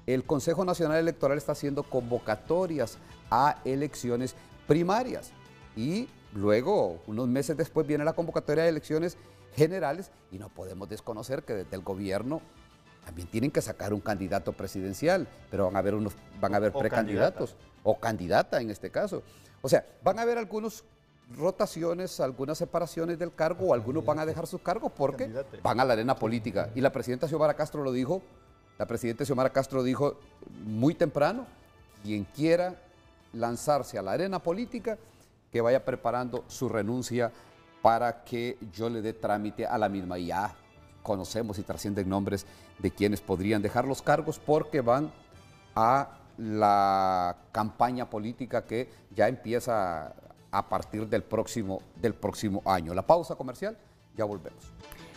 el Consejo Nacional Electoral está haciendo convocatorias a elecciones primarias y luego, unos meses después, viene la convocatoria de elecciones generales y no podemos desconocer que desde el gobierno también tienen que sacar un candidato presidencial, pero van a haber unos, van a precandidatos o candidata en este caso. O sea, van a haber algunas rotaciones, algunas separaciones del cargo o algunos van a dejar sus cargos porque van a la arena política. Y la presidenta Xiomara Castro lo dijo, la presidenta Xiomara Castro dijo muy temprano, quien quiera lanzarse a la arena política, que vaya preparando su renuncia para que yo le dé trámite a la misma. ya conocemos y trascienden nombres de quienes podrían dejar los cargos porque van a la campaña política que ya empieza a partir del próximo, del próximo año. La pausa comercial, ya volvemos.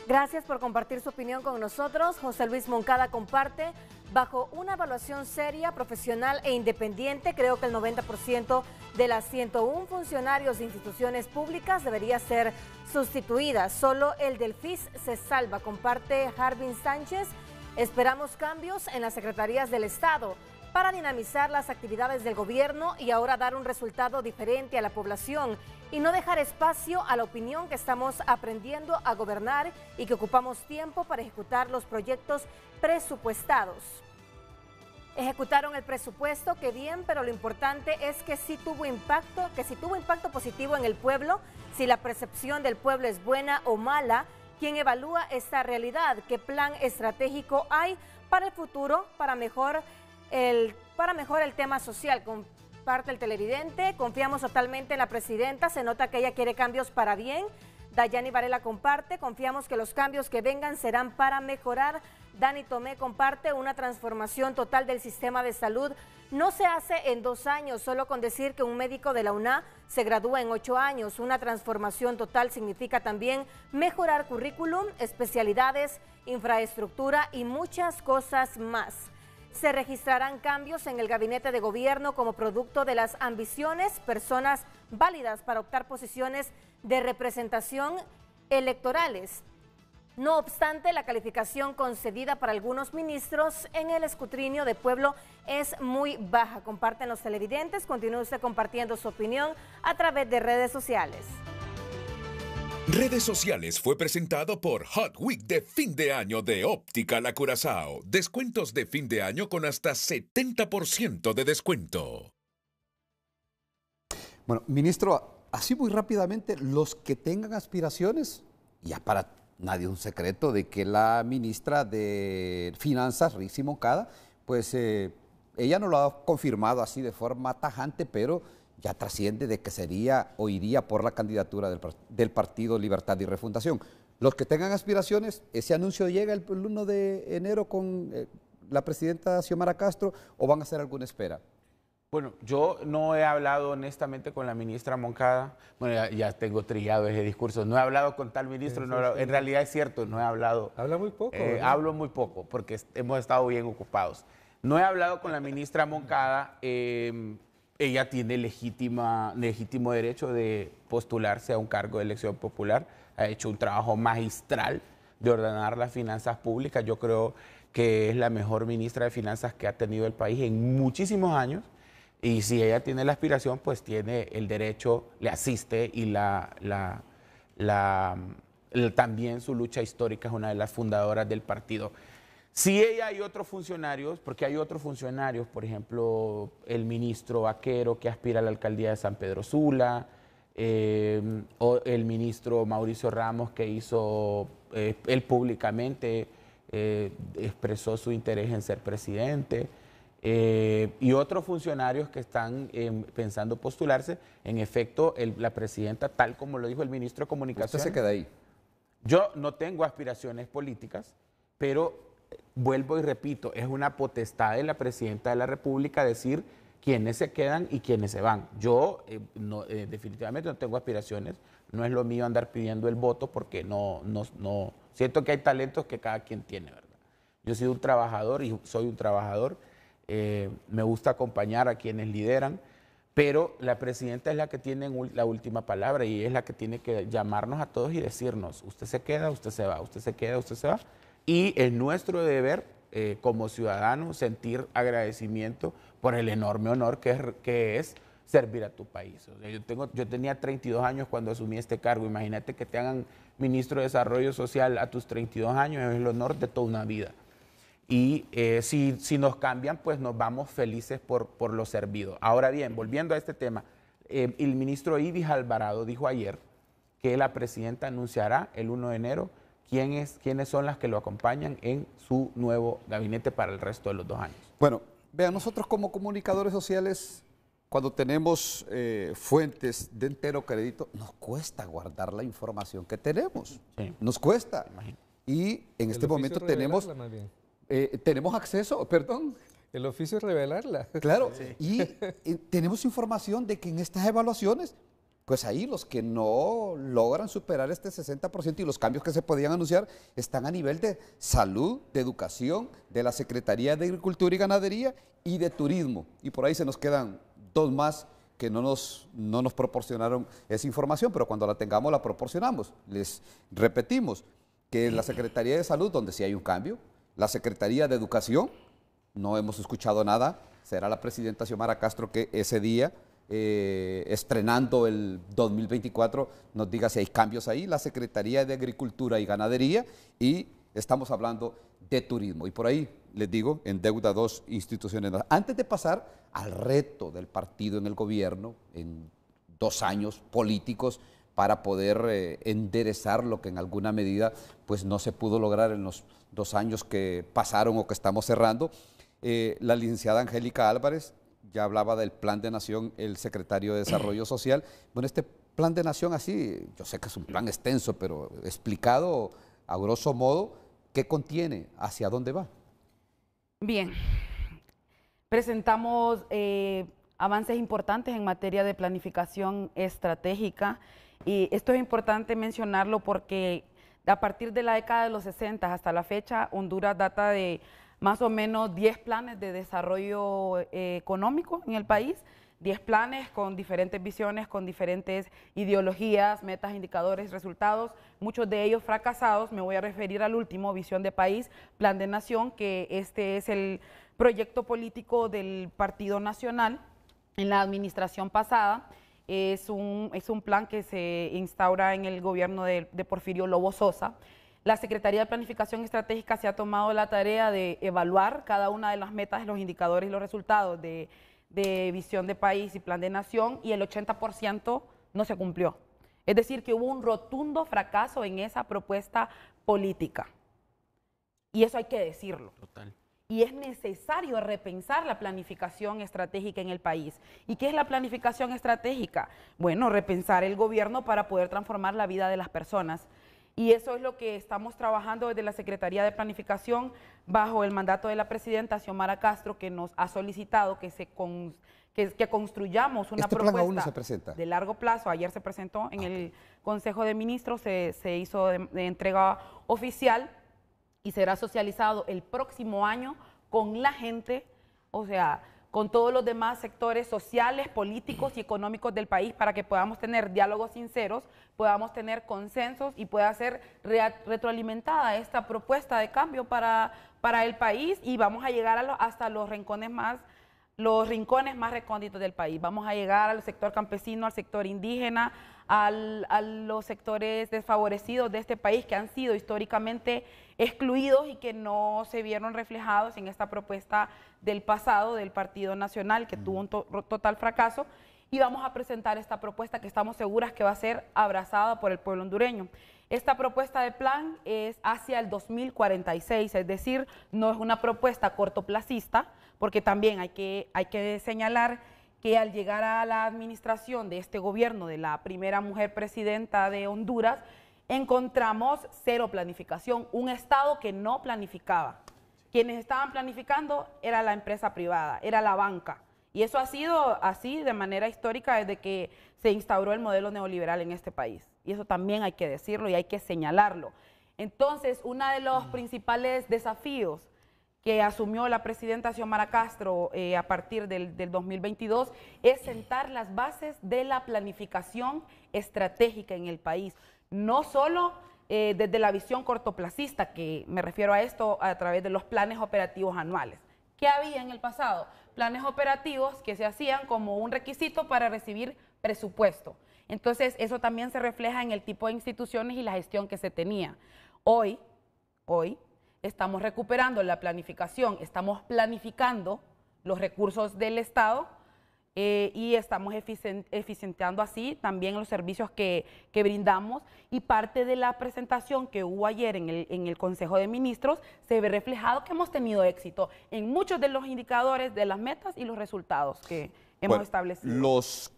Gracias por compartir su opinión con nosotros. José Luis Moncada comparte Bajo una evaluación seria, profesional e independiente, creo que el 90% de las 101 funcionarios de instituciones públicas debería ser sustituida. Solo el del FIS se salva, comparte Jarvin Sánchez. Esperamos cambios en las secretarías del Estado para dinamizar las actividades del gobierno y ahora dar un resultado diferente a la población y no dejar espacio a la opinión que estamos aprendiendo a gobernar y que ocupamos tiempo para ejecutar los proyectos presupuestados. Ejecutaron el presupuesto, que bien, pero lo importante es que sí tuvo impacto, que si tuvo impacto positivo en el pueblo, si la percepción del pueblo es buena o mala, quién evalúa esta realidad, qué plan estratégico hay para el futuro, para mejor para mejorar el tema social. Comparte el televidente. Confiamos totalmente en la presidenta. Se nota que ella quiere cambios para bien. Dayani Varela comparte, confiamos que los cambios que vengan serán para mejorar. Dani Tomé comparte, una transformación total del sistema de salud no se hace en dos años, solo con decir que un médico de la UNA se gradúa en ocho años. Una transformación total significa también mejorar currículum, especialidades, infraestructura y muchas cosas más. Se registrarán cambios en el gabinete de gobierno como producto de las ambiciones, personas válidas para optar posiciones de representación electorales. No obstante, la calificación concedida para algunos ministros en el escrutinio de pueblo es muy baja. Comparten los televidentes, continúe usted compartiendo su opinión a través de redes sociales. Redes sociales fue presentado por Hot Week de fin de año de Óptica La Curazao. Descuentos de fin de año con hasta 70% de descuento. Bueno, ministro, así muy rápidamente, los que tengan aspiraciones, ya para nadie un secreto de que la ministra de Finanzas, Rixi Moncada, pues eh, ella no lo ha confirmado así de forma tajante, pero ya trasciende de que sería o iría por la candidatura del, Partido Libertad y Refundación. Los que tengan aspiraciones, ese anuncio llega el, 1 de enero con eh, la presidenta Xiomara Castro o van a hacer alguna espera. Bueno, yo no he hablado honestamente con la ministra Moncada. Bueno, ya, tengo trillado ese discurso. No he hablado con tal ministro. en realidad es cierto, no he hablado. Habla muy poco. Eh, hablo muy poco porque hemos estado bien ocupados. No he hablado con la ministra Moncada. Em, ella tiene legítima, legítimo derecho de postularse a un cargo de elección popular. Ha hecho un trabajo magistral de ordenar las finanzas públicas. Yo creo que es la mejor ministra de finanzas que ha tenido el país en muchísimos años. Y si ella tiene la aspiración, pues tiene el derecho, le asiste y también su lucha histórica es una de las fundadoras del partido. Si ella hay otros funcionarios, porque hay otros funcionarios, por ejemplo, el ministro Vaquero que aspira a la alcaldía de San Pedro Sula, eh, o el ministro Mauricio Ramos que hizo, eh, él públicamente eh, expresó su interés en ser presidente, y otros funcionarios que están em, pensando postularse. En efecto, la presidenta, tal como lo dijo el ministro de Comunicación. ¿Usted se queda ahí? Yo no tengo aspiraciones políticas, pero vuelvo y repito, es una potestad de la presidenta de la República decir quiénes se quedan y quiénes se van. Yo eh, eh, definitivamente no tengo aspiraciones, no es lo mío andar pidiendo el voto porque no, no, no, siento que hay talentos que cada quien tiene, ¿verdad? Yo he sido un trabajador y soy un trabajador, eh, me gusta acompañar a quienes lideran, pero la presidenta es la que tiene la última palabra y es la que tiene que llamarnos a todos y decirnos, usted se queda, usted se va, usted se queda, usted se va y es nuestro deber eh, como ciudadanos sentir agradecimiento por el enorme honor que es, que es servir a tu país. yo, tengo, yo tenía 32 años cuando asumí este cargo. Imagínate que te hagan ministro de Desarrollo Social a tus 32 años, es el honor de toda una vida. Y eh, si, nos cambian, pues nos vamos felices por, lo servido. Ahora bien, volviendo a este tema, eh, el ministro Ibis Alvarado dijo ayer que la presidenta anunciará el 1 de enero quiénes son las que lo acompañan en su nuevo gabinete para el resto de los dos años. Bueno, vean, nosotros como comunicadores sociales, cuando tenemos eh, fuentes de entero crédito, nos cuesta guardar la información que tenemos. Nos cuesta. Y en este momento tenemos, eh, tenemos acceso, perdón. El oficio es revelarla. Claro, y eh, tenemos información de que en estas evaluaciones pues ahí los que no logran superar este 60% y los cambios que se podían anunciar están a nivel de salud, de educación, de la Secretaría de Agricultura y Ganadería y de turismo. Y por ahí se nos quedan dos más que no nos, no nos proporcionaron esa información, pero cuando la tengamos la proporcionamos. Les repetimos que la Secretaría de Salud, donde sí hay un cambio, la Secretaría de Educación, no hemos escuchado nada, será la presidenta Xiomara Castro que ese día eh, estrenando el 2024, nos diga si hay cambios ahí, la Secretaría de Agricultura y Ganadería y estamos hablando de turismo. Y por ahí les digo, en deuda dos instituciones. Antes de pasar al reto del partido en el gobierno, en dos años políticos, para poder eh, enderezar lo que en alguna medida pues, no se pudo lograr en los dos años que pasaron o que estamos cerrando, eh, la licenciada Angélica Álvarez ya hablaba del plan de nación el secretario de Desarrollo Social. Bueno, este plan de nación así, yo sé que es un plan extenso, pero explicado a grosso modo, ¿qué contiene? ¿Hacia dónde va? Bien, presentamos eh, avances importantes en materia de planificación estratégica y esto es importante mencionarlo porque a partir de la década de los 60 hasta la fecha, Honduras data de más o menos 10 planes de desarrollo eh, económico en el país. 10 planes con diferentes visiones, con diferentes ideologías, metas, indicadores, resultados, muchos de ellos fracasados. Me voy a referir al último, Visión de País, Plan de Nación, que este es el proyecto político del Partido Nacional en la administración pasada. Es un, plan que se instaura en el gobierno de, de Porfirio Lobo Sosa. La Secretaría de Planificación Estratégica se ha tomado la tarea de evaluar cada una de las metas, los indicadores y los resultados de, visión de país y plan de nación y el 80% no se cumplió. Es decir, que hubo un rotundo fracaso en esa propuesta política. Y eso hay que decirlo. Y es necesario repensar la planificación estratégica en el país. ¿Y qué es la planificación estratégica? Bueno, repensar el gobierno para poder transformar la vida de las personas y eso es lo que estamos trabajando desde la Secretaría de Planificación bajo el mandato de la presidenta Xiomara Castro que nos ha solicitado que se construyamos una este propuesta de largo plazo. Ayer se presentó en ah, el Consejo de Ministros, se, hizo de, entrega oficial y será socializado el próximo año con la gente, o sea, con todos los demás sectores sociales, políticos y económicos del país para que podamos tener diálogos sinceros, podamos tener consensos y pueda ser retroalimentada esta propuesta de cambio para, para el país y vamos a llegar a hasta los rincones más los rincones más recónditos del país. Vamos a llegar al sector campesino, al sector indígena, a los sectores desfavorecidos de este país que han sido históricamente excluidos y que no se vieron reflejados en esta propuesta del pasado del Partido Nacional, que tuvo un total fracaso. Y vamos a presentar esta propuesta que estamos seguras que va a ser abrazada por el pueblo hondureño. Esta propuesta de plan es hacia el 2046, es decir, no es una propuesta cortoplacista, porque también hay que, hay que señalar que al llegar a la administración de este gobierno, de la primera mujer presidenta de Honduras, encontramos cero planificación, un Estado que no planificaba. Quienes estaban planificando era la empresa privada, era la banca. Y eso ha sido así de manera histórica desde que se instauró el modelo neoliberal en este país. Y eso también hay que decirlo y hay que señalarlo. Entonces, uno de los mm. principales desafíos que asumió la presidenta Xiomara Castro eh, a partir del, 2022 es sentar las bases de la planificación estratégica en el país. No solo eh, desde la visión cortoplacista, que me refiero a esto a través de los planes operativos anuales. ¿Qué había en el pasado? Planes operativos que se hacían como un requisito para recibir presupuesto. Entonces, eso también se refleja en el tipo de instituciones y la gestión que se tenía. Hoy, hoy, estamos recuperando la planificación, estamos planificando los recursos del Estado eh, y estamos eficientando así también los servicios que, brindamos y parte de la presentación que hubo ayer en el, Consejo de Ministros se ve reflejado que hemos tenido éxito en muchos de los indicadores de las metas y los resultados que hemos establecido. Los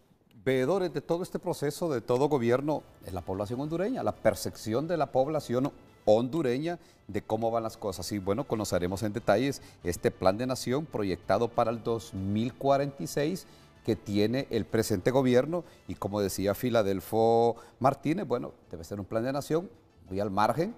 veedores de todo este proceso, de todo gobierno, es la población hondureña, la percepción de la población hondureña de cómo van las cosas. Y bueno, conoceremos en detalles este plan de nación proyectado para el 2046 que tiene el presente gobierno y como decía Filadelfo Martínez, bueno, debe ser un plan de nación muy al margen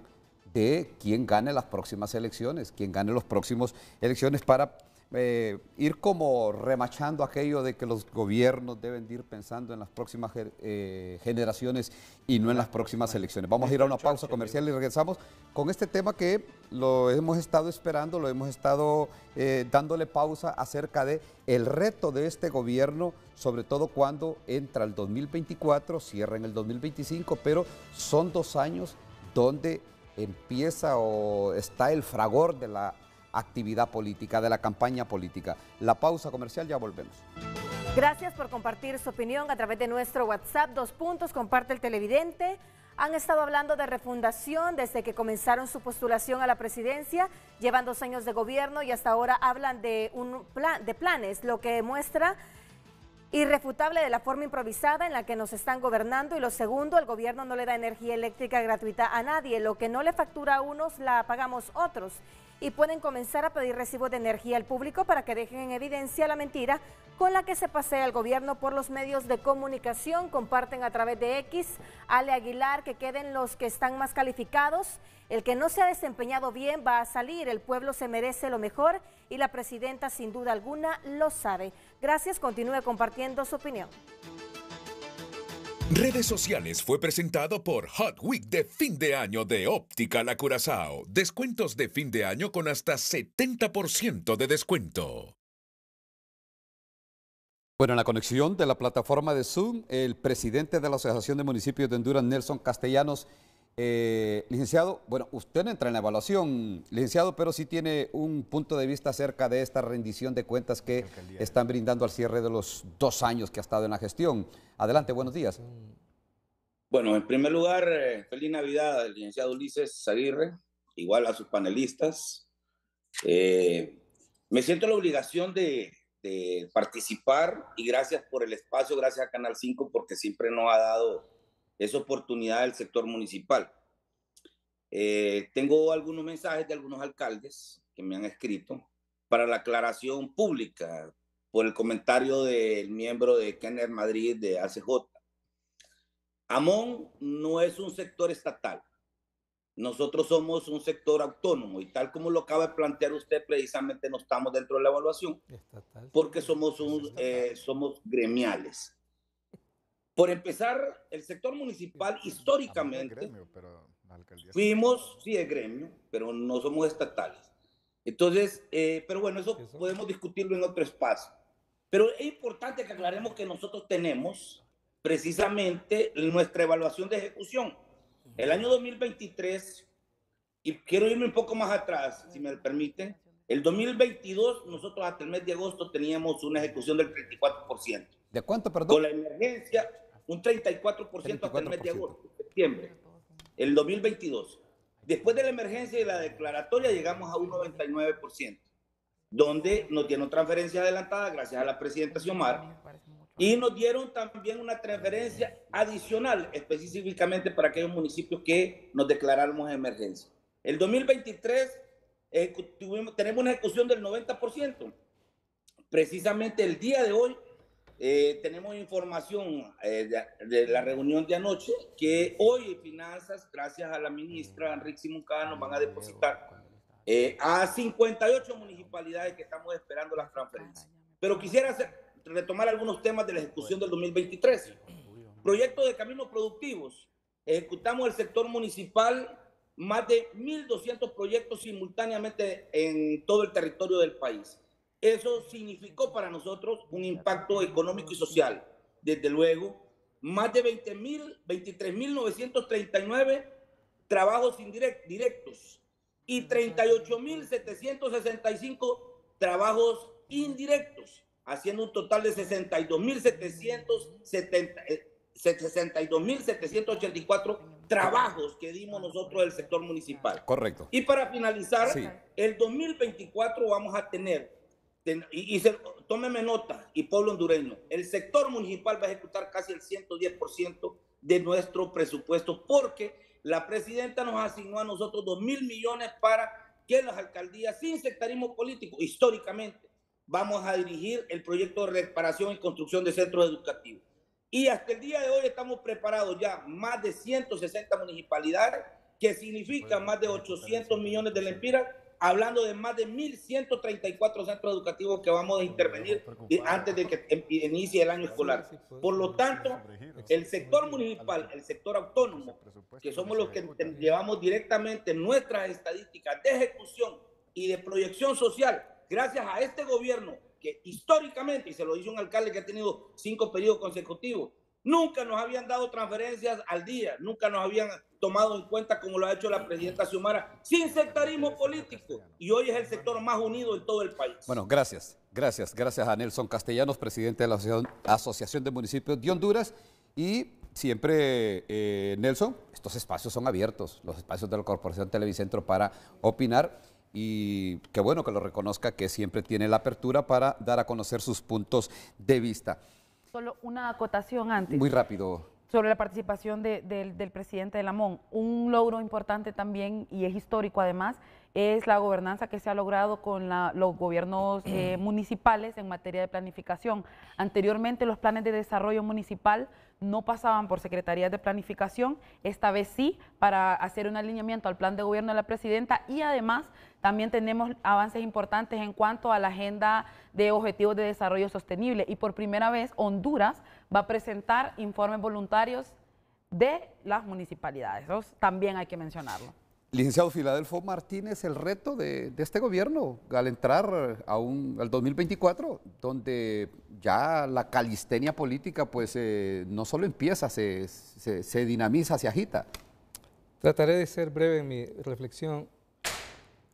de quién gane las próximas elecciones, quién gane las próximas elecciones para eh, ir como remachando aquello de que los gobiernos deben ir pensando en las próximas eh, generaciones y no en las próximas elecciones. Vamos a ir a una pausa comercial y regresamos con este tema que lo hemos estado esperando, lo hemos estado eh, dándole pausa acerca de el reto de este gobierno, sobre todo cuando entra el 2024, cierra en el 2025, pero son dos años donde empieza o está el fragor de la actividad política, de la campaña política. La pausa comercial, ya volvemos. Gracias por compartir su opinión a través de nuestro WhatsApp. Dos puntos, comparte el televidente. Han estado hablando de refundación desde que comenzaron su postulación a la presidencia. Llevan dos años de gobierno y hasta ahora hablan de, un plan, de planes, lo que muestra irrefutable de la forma improvisada en la que nos están gobernando y lo segundo, el gobierno no le da energía eléctrica gratuita a nadie, lo que no le factura a unos la pagamos otros y pueden comenzar a pedir recibo de energía al público para que dejen en evidencia la mentira con la que se pasea el gobierno por los medios de comunicación. Comparten a través de X, Ale Aguilar, que queden los que están más calificados. El que no se ha desempeñado bien va a salir. El pueblo se merece lo mejor y la presidenta sin duda alguna lo sabe. Gracias, continúe compartiendo su opinión. Redes sociales fue presentado por Hot Week de fin de año de Óptica La Curazao. Descuentos de fin de año con hasta 70% de descuento. Bueno, en la conexión de la plataforma de Zoom, el presidente de la Asociación de Municipios de Honduras, Nelson Castellanos, eh, licenciado, bueno, usted no entra en la evaluación, licenciado, pero sí tiene un punto de vista acerca de esta rendición de cuentas que están brindando al cierre de los dos años que ha estado en la gestión. Adelante, buenos días. Mm. Bueno, en primer lugar, eh, feliz Navidad al licenciado Ulises Aguirre, igual a sus panelistas. Eh, me siento la obligación de, de participar y gracias por el espacio, gracias a Canal 5 porque siempre nos ha dado es oportunidad del sector municipal. Eh, tengo algunos mensajes de algunos alcaldes que me han escrito para la aclaración pública por el comentario del miembro de Kenner Madrid de ACJ. Amón no es un sector estatal. Nosotros somos un sector autónomo y tal como lo acaba de plantear usted, precisamente no estamos dentro de la evaluación porque somos, un, eh, somos gremiales. Por empezar, el sector municipal pues, históricamente... gremio, pero la alcaldía... Fuimos, sí, de gremio, pero no somos estatales. Entonces, eh, pero bueno, eso, eso podemos discutirlo en otro espacio. Pero es importante que aclaremos que nosotros tenemos precisamente nuestra evaluación de ejecución. El año 2023, y quiero irme un poco más atrás, si me permiten, el 2022 nosotros hasta el mes de agosto teníamos una ejecución del 34%. ¿De cuánto, perdón? Con la emergencia, un 34%, hasta el mes de agosto, septiembre, el 2022. Después de la emergencia y la declaratoria llegamos a un 99%, donde nos dieron transferencia adelantada gracias a la presidenta Xiomara y nos dieron también una transferencia adicional específicamente para aquellos municipios que nos declaramos emergencia. El 2023 tenemos una ejecución del 90%. Precisamente el día de hoy eh, tenemos información eh, de, la reunión de anoche que hoy Finanzas, gracias a la ministra Enrique nos van a depositar eh, a 58 municipalidades que estamos esperando las transferencias. Pero quisiera retomar algunos temas de la ejecución del 2023. Proyecto de caminos productivos. Ejecutamos el sector municipal más de 1.200 proyectos simultáneamente en todo el territorio del país. Eso significó para nosotros un impacto económico y social. Desde luego, más de 23.939 trabajos indirectos y 38.765 trabajos indirectos, haciendo un total de 62.784 eh, trabajos que dimos nosotros del sector municipal. Correcto. Y para finalizar, el 2024 vamos a tener y, tómeme nota, y pueblo hondureño, el sector municipal va a ejecutar casi el 110% de nuestro presupuesto, porque la presidenta nos asignó a nosotros 2 mil millones para que las alcaldías, sin sectarismo político, históricamente, vamos a dirigir el proyecto de reparación y construcción de centros educativos. Y hasta el día de hoy estamos preparados ya más de 160 municipalidades, que significa más de 800 millones de la lempiras hablando de más de 1.134 centros educativos que vamos a intervenir antes de que em, inicie el año escolar. Pues, Por lo tanto, el sector municipal, el sector autónomo, que somos los que llevamos directamente nuestras estadísticas de ejecución y de proyección social, gracias a este gobierno que históricamente, y se lo dice un alcalde que ha tenido cinco periodos consecutivos, Nunca nos habían dado transferencias al día, nunca nos habían tomado en cuenta como lo ha hecho la presidenta Xiomara, sin sectarismo político. Y hoy es el sector más unido en todo el país. Bueno, gracias, gracias, gracias a Nelson Castellanos, presidente de la Asociación de Municipios de Honduras. Y siempre, eh, Nelson, estos espacios son abiertos, los espacios de la Corporación Televicentro para opinar. Y qué bueno que lo reconozca, que siempre tiene la apertura para dar a conocer sus puntos de vista. Solo una acotación antes. Muy rápido. Sobre la participación del presidente de la MON. Un logro importante también, y es histórico además, es la gobernanza que se ha logrado con los gobiernos eh, municipales en materia de planificación. Anteriormente los planes de desarrollo municipal no pasaban por secretarías de planificación, esta vez sí, para hacer un alineamiento al plan de gobierno de la presidenta y además también tenemos avances importantes en cuanto a la agenda de objetivos de desarrollo sostenible y por primera vez Honduras va a presentar informes voluntarios de las municipalidades. Eso también hay que mencionarlo. Licenciado Filadelfo Martínez, el reto de, este gobierno al entrar al 2024, donde ya la calistenia política pues eh, no solo empieza, se, dinamiza, se agita. Trataré de ser breve en mi reflexión.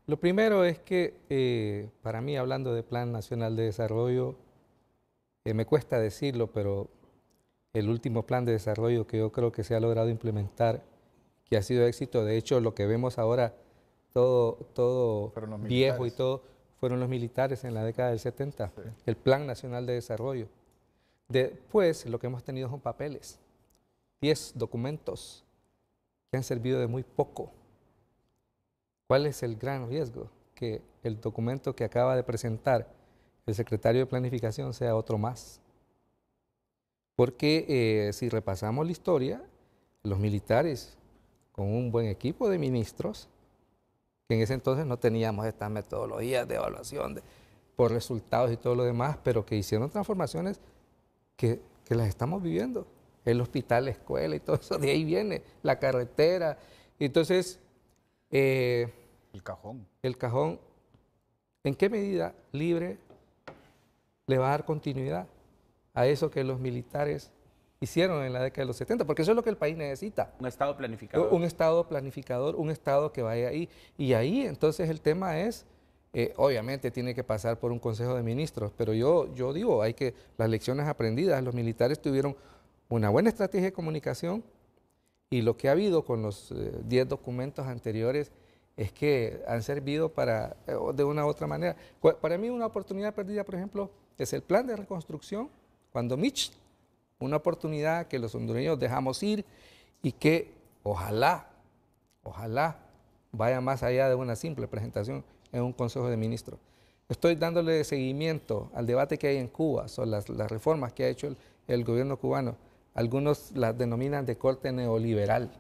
Lo primero es que eh, para mí, hablando de Plan Nacional de Desarrollo, eh, me cuesta decirlo, pero el último plan de desarrollo que yo creo que se ha logrado implementar y ha sido éxito. De hecho, lo que vemos ahora, todo, todo viejo y todo, fueron los militares en la década del 70, el Plan Nacional de Desarrollo. Después, lo que hemos tenido son papeles, 10 documentos que han servido de muy poco. ¿Cuál es el gran riesgo? Que el documento que acaba de presentar el secretario de Planificación sea otro más. Porque eh, si repasamos la historia, los militares con un buen equipo de ministros, que en ese entonces no teníamos estas metodologías de evaluación por resultados y todo lo demás, pero que hicieron transformaciones que, las estamos viviendo. El hospital, la escuela y todo eso, de ahí viene, la carretera. Entonces... Eh, el cajón. El cajón. ¿En qué medida libre le va a dar continuidad a eso que los militares hicieron en la década de los 70, porque eso es lo que el país necesita. Un Estado planificador. Un Estado planificador, un Estado que vaya ahí. Y ahí entonces el tema es, eh, obviamente tiene que pasar por un Consejo de Ministros, pero yo, yo digo, hay que, las lecciones aprendidas, los militares tuvieron una buena estrategia de comunicación y lo que ha habido con los 10 eh, documentos anteriores es que han servido para, eh, de una u otra manera. Para mí una oportunidad perdida, por ejemplo, es el plan de reconstrucción, cuando Mitch una oportunidad que los hondureños dejamos ir y que ojalá, ojalá vaya más allá de una simple presentación en un Consejo de Ministros. Estoy dándole seguimiento al debate que hay en Cuba sobre las, reformas que ha hecho el, gobierno cubano. Algunos las denominan de corte neoliberal,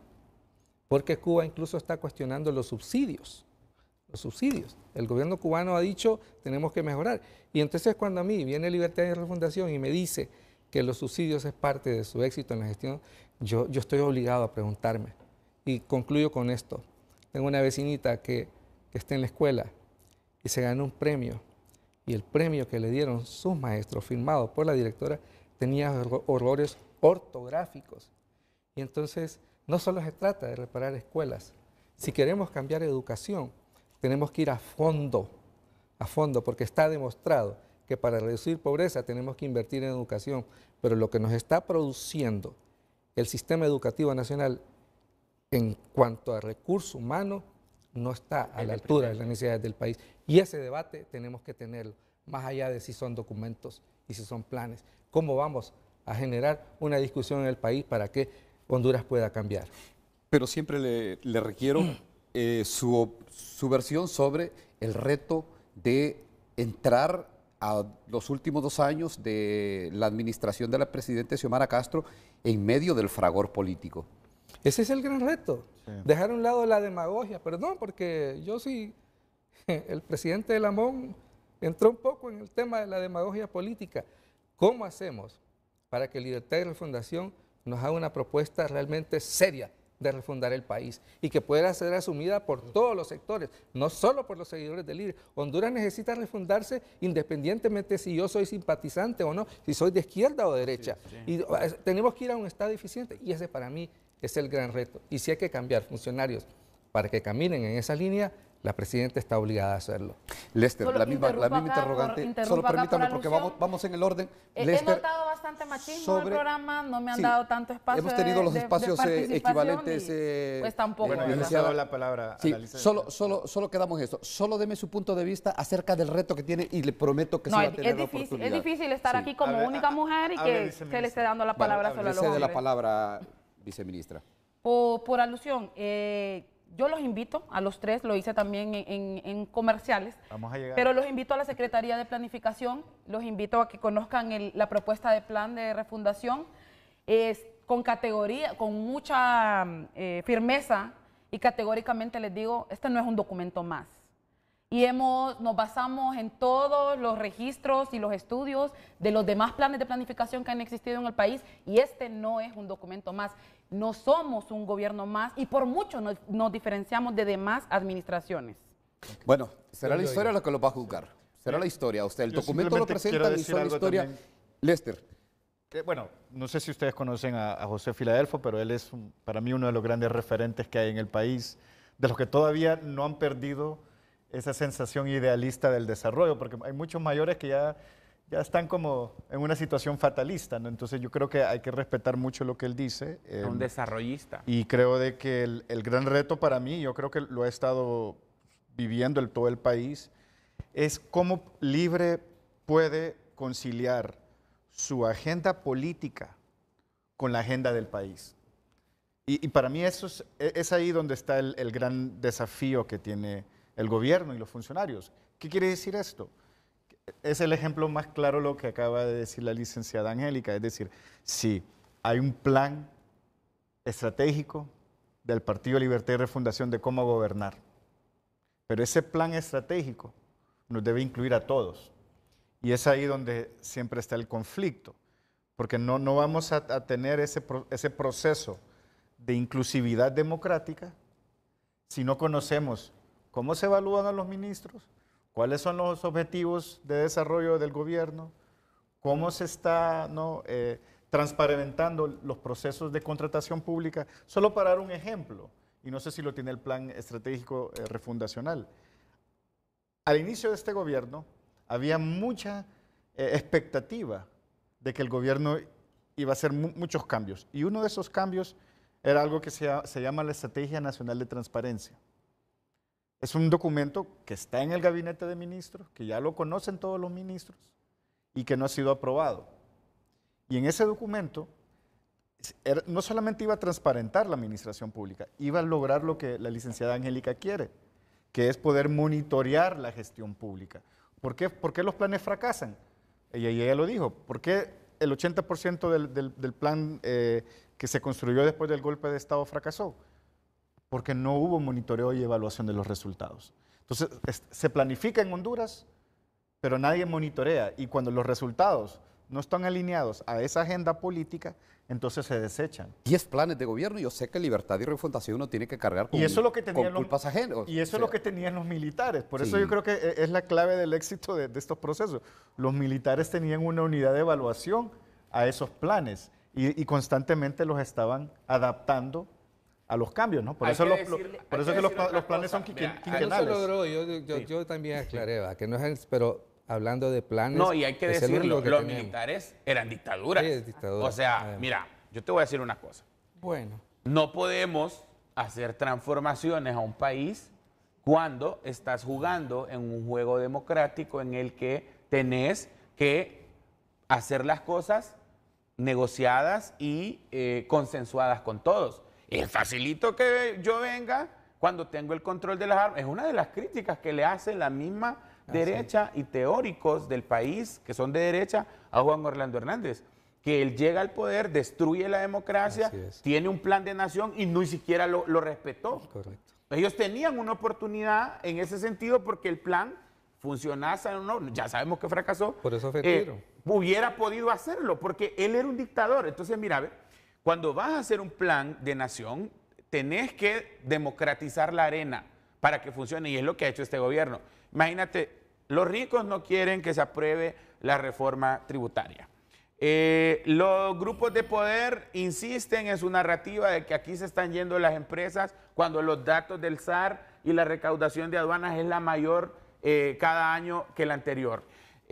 porque Cuba incluso está cuestionando los subsidios. Los subsidios. El gobierno cubano ha dicho, tenemos que mejorar. Y entonces cuando a mí viene Libertad y Refundación y me dice, que los subsidios es parte de su éxito en la gestión, yo, yo estoy obligado a preguntarme. Y concluyo con esto. Tengo una vecinita que, que está en la escuela y se ganó un premio. Y el premio que le dieron sus maestros, firmado por la directora, tenía horrores ortográficos. Y entonces no solo se trata de reparar escuelas. Si queremos cambiar educación, tenemos que ir a fondo, a fondo, porque está demostrado que para reducir pobreza tenemos que invertir en educación, pero lo que nos está produciendo el sistema educativo nacional en cuanto a recursos humanos no está a la altura de las necesidades del país. Y ese debate tenemos que tenerlo, más allá de si son documentos y si son planes. ¿Cómo vamos a generar una discusión en el país para que Honduras pueda cambiar? Pero siempre le, requiero eh, su, su versión sobre el reto de entrar a los últimos dos años de la administración de la presidenta Xiomara Castro en medio del fragor político. Ese es el gran reto, dejar a un lado la demagogia, perdón, porque yo sí, el presidente de Lamón entró un poco en el tema de la demagogia política. ¿Cómo hacemos para que Libertad y Refundación nos haga una propuesta realmente seria de refundar el país y que pueda ser asumida por todos los sectores, no solo por los seguidores del líder. Honduras necesita refundarse independientemente si yo soy simpatizante o no, si soy de izquierda o derecha. Y ah, tenemos que ir a un Estado eficiente y ese para mí es el gran reto. Y si hay que cambiar funcionarios para que caminen en esa línea, la presidenta está obligada a hacerlo. Lester, la misma, interrogante. solo permítame, porque vamos, vamos en el orden. Lester, he notado bastante machismo en el programa, no me han dado tanto espacio. Hemos tenido los espacios eh, equivalentes. Eh, pues tampoco. Bueno, yo he dado la palabra solo, solo, solo quedamos en esto. Solo deme su punto de vista acerca del reto que tiene y le prometo que no, se va a tener es difícil, la Es difícil estar aquí como única mujer y que se le esté dando la palabra a los hombres. de la palabra, viceministra. Por, por alusión, eh, yo los invito a los tres, lo hice también en, comerciales, Vamos a llegar. pero los invito a la Secretaría de Planificación, los invito a que conozcan la propuesta de plan de refundación, es, con categoría, con mucha eh, firmeza y categóricamente les digo, este no es un documento más. Y hemos, nos basamos en todos los registros y los estudios de los demás planes de planificación que han existido en el país y este no es un documento más no somos un gobierno más y por mucho nos, diferenciamos de demás administraciones. Bueno, será la historia la que lo va a juzgar. Será la historia. usted. el documento lo presenta y la historia. Lester. Eh, bueno, no sé si ustedes conocen a, José Filadelfo, pero él es para mí uno de los grandes referentes que hay en el país, de los que todavía no han perdido esa sensación idealista del desarrollo, porque hay muchos mayores que ya ya están como en una situación fatalista, ¿no? Entonces yo creo que hay que respetar mucho lo que él dice. un em, desarrollista. Y creo de que el, gran reto para mí, yo creo que lo he estado viviendo el todo el país, es cómo Libre puede conciliar su agenda política con la agenda del país. Y, para mí eso es, e, ahí donde está el gran desafío que tiene el gobierno y los funcionarios. ¿Qué quiere decir esto? es el ejemplo más claro lo que acaba de decir la licenciada Angélica, es decir, si hay un plan estratégico del Partido Libertad y Refundación de cómo gobernar, pero ese plan estratégico nos debe incluir a todos. Y es ahí donde siempre está el conflicto, porque no, vamos a, tener ese proceso de inclusividad democrática si no conocemos cómo se evalúan a los ministros, cuáles son los objetivos de desarrollo del gobierno, cómo se está eh, transparentando los procesos de contratación pública. Solo para dar un ejemplo, y no sé si lo tiene el plan estratégico eh, refundacional. Al inicio de este gobierno había mucha eh, expectativa de que el gobierno iba a hacer muchos cambios. Y uno de esos cambios era algo que se, se llama la Estrategia Nacional de Transparencia. Es un documento que está en el gabinete de ministros, que ya lo conocen todos los ministros y que no ha sido aprobado. Y en ese documento no solamente iba a transparentar la administración pública, iba a lograr lo que la licenciada Angélica quiere, que es poder monitorear la gestión pública. ¿Por qué, los planes fracasan? Ella, ella lo dijo. ¿Por qué el 80% del, plan eh, que se construyó después del golpe de Estado fracasó? porque no hubo monitoreo y evaluación de los resultados. Entonces, se planifica en Honduras, pero nadie monitorea y cuando los resultados no están alineados a esa agenda política, entonces se desechan. Diez planes de gobierno, yo sé que libertad y refundación uno tiene que cargar con, y eso lo que los, culpas Y eso es lo que tenían los militares, por eso yo creo que e, es la clave del éxito de, estos procesos. Los militares tenían una unidad de evaluación a esos planes y, y constantemente los estaban adaptando a los cambios, ¿no? Por eso, que los, que, los, planes son quinquenales. yo, también aclaré, que no es, pero hablando de planes. No, y hay que decirlo, los militares eran dictaduras. o sea, mira, yo te voy a decir una cosa. Bueno. No podemos hacer transformaciones a un país cuando estás jugando en un juego democrático en el que tenés que hacer las cosas negociadas y eh, consensuadas con todos. Es facilito que yo venga cuando tengo el control de las armas. Es una de las críticas que le hace la misma ah, derecha y teóricos del país que son de derecha a Juan Orlando Hernández. Que él llega al poder, destruye la democracia, tiene un plan de nación y ni siquiera lo, respetó. Correcto. Ellos tenían una oportunidad en ese sentido porque el plan funcionase o no, ya sabemos que fracasó. Por eso eh, hubiera podido hacerlo, porque él era un dictador. Entonces, mira, a ver, cuando vas a hacer un plan de nación, tenés que democratizar la arena para que funcione y es lo que ha hecho este gobierno. Imagínate, los ricos no quieren que se apruebe la reforma tributaria. Eh, los grupos de poder insisten en su narrativa de que aquí se están yendo las empresas cuando los datos del SAR y la recaudación de aduanas es la mayor eh, cada año que la anterior.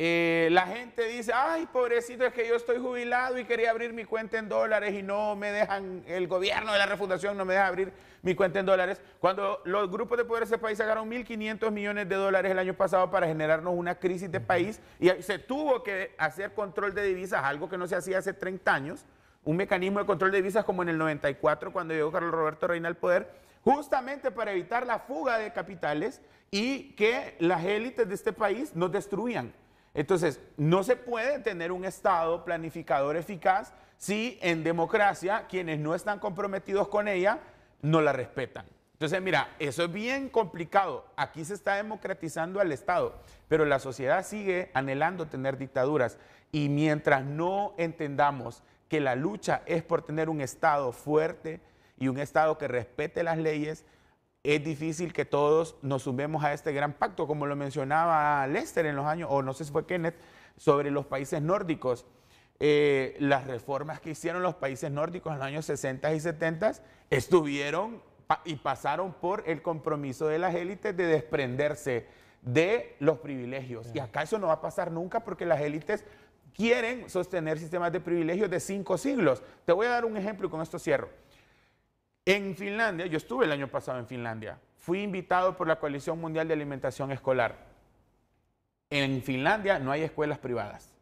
Eh, la gente dice, ay, pobrecito, es que yo estoy jubilado y quería abrir mi cuenta en dólares y no me dejan, el gobierno de la refundación no me deja abrir mi cuenta en dólares. Cuando los grupos de poder de ese país sacaron 1.500 millones de dólares el año pasado para generarnos una crisis de país y se tuvo que hacer control de divisas, algo que no se hacía hace 30 años, un mecanismo de control de divisas como en el 94 cuando llegó Carlos Roberto Reina al poder justamente para evitar la fuga de capitales y que las élites de este país nos destruyan. Entonces, no se puede tener un Estado planificador eficaz si en democracia quienes no están comprometidos con ella no la respetan. Entonces, mira, eso es bien complicado. Aquí se está democratizando al Estado, pero la sociedad sigue anhelando tener dictaduras. Y mientras no entendamos que la lucha es por tener un Estado fuerte y un Estado que respete las leyes, es difícil que todos nos sumemos a este gran pacto, como lo mencionaba Lester en los años, o no sé si fue Kenneth, sobre los países nórdicos. Eh, las reformas que hicieron los países nórdicos en los años 60 y 70 estuvieron y pasaron por el compromiso de las élites de desprenderse de los privilegios. Y acá eso no va a pasar nunca porque las élites quieren sostener sistemas de privilegios de cinco siglos. Te voy a dar un ejemplo y con esto cierro. En Finlandia, yo estuve el año pasado en Finlandia, fui invitado por la Coalición Mundial de Alimentación Escolar. En Finlandia no hay escuelas privadas.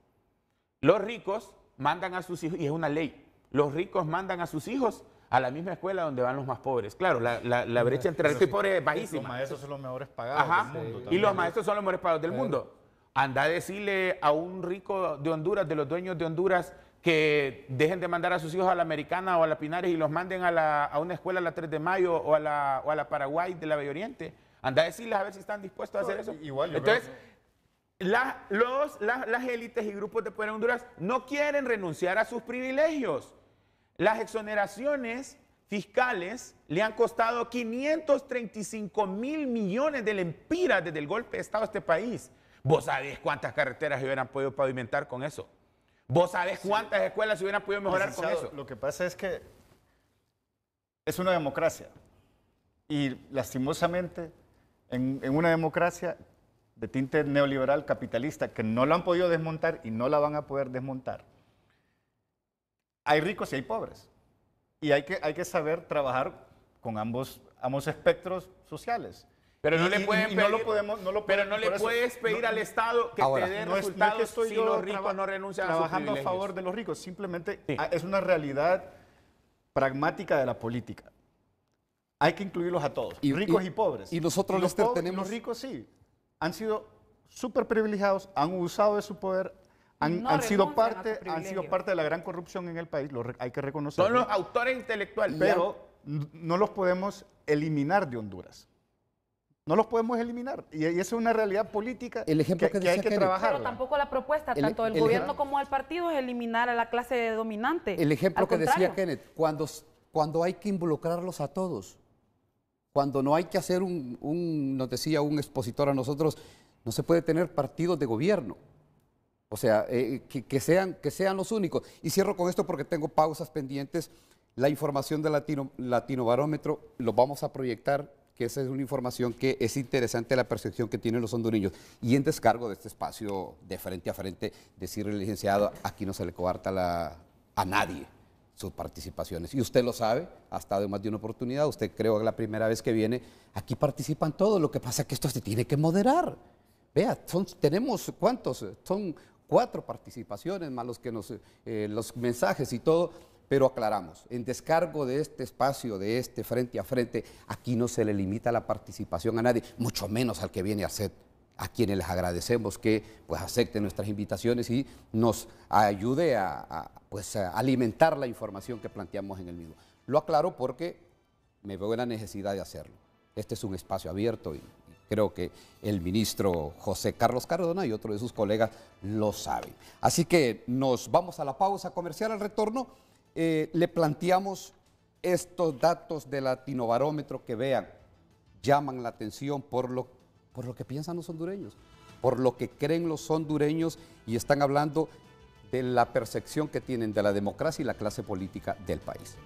Los ricos mandan a sus hijos, y es una ley, los ricos mandan a sus hijos a la misma escuela donde van los más pobres. Claro, la, brecha entre ricos y pobres es bajísima. Los maestros son los mejores pagados del mundo. Y los maestros son los mejores pagados del mundo. Anda a decirle a un rico de Honduras, de los dueños de Honduras, que dejen de mandar a sus hijos a la Americana o a la Pinares y los manden a, una escuela a la 3 de mayo o a la, la Paraguay de la Valle Oriente. Anda a decirles a ver si están dispuestos a hacer eso. Entonces, los, las élites y grupos de poder en Honduras no quieren renunciar a sus privilegios. Las exoneraciones fiscales le han costado 535 mil millones de lempiras desde el golpe de Estado a este país. ¿Vos sabés cuántas carreteras hubieran podido pavimentar con eso? Vos sabés cuántas escuelas se hubieran podido mejorar con eso. Lo que pasa es que es una democracia. Y lastimosamente, en, en, una democracia de tinte neoliberal capitalista, que no la han podido desmontar y no la van a poder desmontar, hay ricos y hay pobres. Y hay que, hay que saber trabajar con ambos, ambos espectros sociales. Pero no le pueden lo podemos, lo puedes pedir al Estado que te dé resultados que si los ricos no renuncian trabajando a, a favor de los ricos, simplemente es una realidad pragmática de la política. Hay que incluirlos a todos, y, ricos y, pobres. Y nosotros los, tenemos... los ricos sí, han sido súper privilegiados, han usado de su poder, han, sido parte, han sido parte de la gran corrupción en el país, hay que reconocerlo. Son los autores intelectuales. Pero no los podemos eliminar de Honduras. No los podemos eliminar. Y, esa es una realidad política el ejemplo que, hay que trabajar. Pero tampoco la propuesta, tanto del el gobierno como del partido, es eliminar a la clase dominante. El ejemplo que decía Kenneth, cuando, cuando hay que involucrarlos a todos, cuando no hay que hacer un, nos decía un expositor a nosotros, no se puede tener partidos de gobierno. O sea, eh, que, sean, que sean los únicos. Y cierro con esto porque tengo pausas pendientes. La información del Latino, Latino Barómetro lo vamos a proyectar que esa es una información que es interesante la percepción que tienen los hondureños. Y en descargo de este espacio de frente a frente, decirle, licenciado, aquí no se le cobarta a nadie sus participaciones. Y usted lo sabe, ha estado en más de una oportunidad, usted creo que la primera vez que viene, aquí participan todos, lo que pasa es que esto se tiene que moderar. Vea, tenemos cuántos, son cuatro participaciones, más los que nos, eh, los mensajes y todo. Pero aclaramos, en descargo de este espacio, de este frente a frente, aquí no se le limita la participación a nadie, mucho menos al que viene a hacer a quienes les agradecemos que pues, acepten nuestras invitaciones y nos ayude a, pues, a, alimentar la información que planteamos en el mismo. Lo aclaro porque me veo en la necesidad de hacerlo. Este es un espacio abierto y creo que el ministro José Carlos Cardona y otro de sus colegas lo saben. Así que nos vamos a la pausa comercial al retorno. Eh, le planteamos estos datos del latinobarómetro que vean, llaman la atención por lo, por lo que piensan los hondureños, por lo que creen los hondureños y están hablando de la percepción que tienen de la democracia y la clase política del país.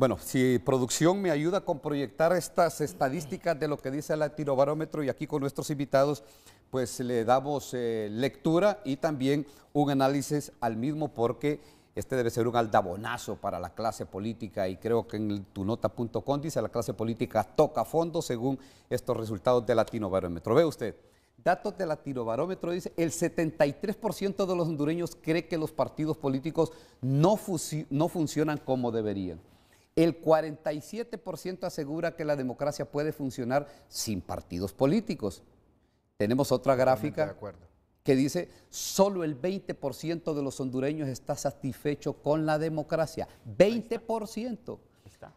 Bueno, si producción me ayuda con proyectar estas estadísticas de lo que dice el Latinobarómetro y aquí con nuestros invitados, pues le damos eh, lectura y también un análisis al mismo porque este debe ser un aldabonazo para la clase política y creo que en tu tunota.com dice la clase política toca fondo según estos resultados de Latino Barómetro. Ve usted, datos de Latino Barómetro dice el 73% de los hondureños cree que los partidos políticos no, no funcionan como deberían. El 47% asegura que la democracia puede funcionar sin partidos políticos. Tenemos otra gráfica. De acuerdo que dice, solo el 20% de los hondureños está satisfecho con la democracia. 20%.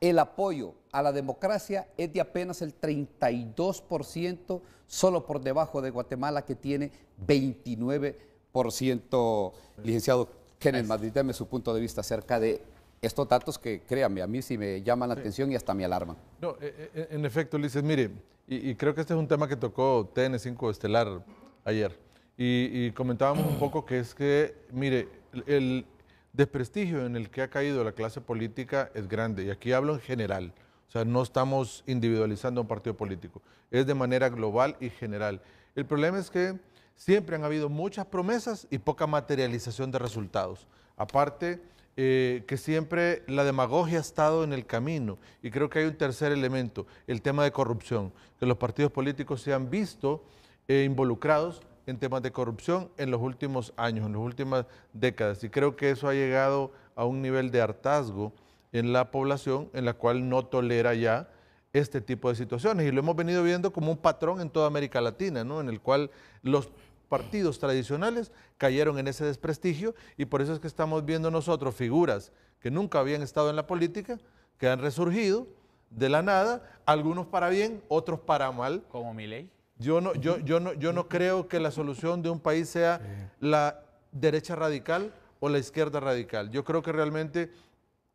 El apoyo a la democracia es de apenas el 32%, solo por debajo de Guatemala que tiene 29%. Licenciado Kenneth Madrid, deme su punto de vista acerca de estos datos que, créame, a mí sí me llaman la atención y hasta me alarman. No, eh, eh, en efecto, Ulises, mire, y, y creo que este es un tema que tocó TN5 Estelar ayer y, comentábamos un poco que es que, mire, el, desprestigio en el que ha caído la clase política es grande, y aquí hablo en general, o sea, no estamos individualizando un partido político, es de manera global y general. El problema es que siempre han habido muchas promesas y poca materialización de resultados. Aparte, eh, que siempre la demagogia ha estado en el camino. Y creo que hay un tercer elemento, el tema de corrupción, que los partidos políticos se han visto eh, involucrados en temas de corrupción en los últimos años, en las últimas décadas. Y creo que eso ha llegado a un nivel de hartazgo en la población en la cual no tolera ya este tipo de situaciones. Y lo hemos venido viendo como un patrón en toda América Latina, en el cual los partidos tradicionales cayeron en ese desprestigio y por eso es que estamos viendo nosotros figuras que nunca habían estado en la política, que han resurgido de la nada, algunos para bien, otros para mal. Como Milei. Yo no, yo, yo, no, yo no creo que la solución de un país sea la derecha radical o la izquierda radical. Yo creo que realmente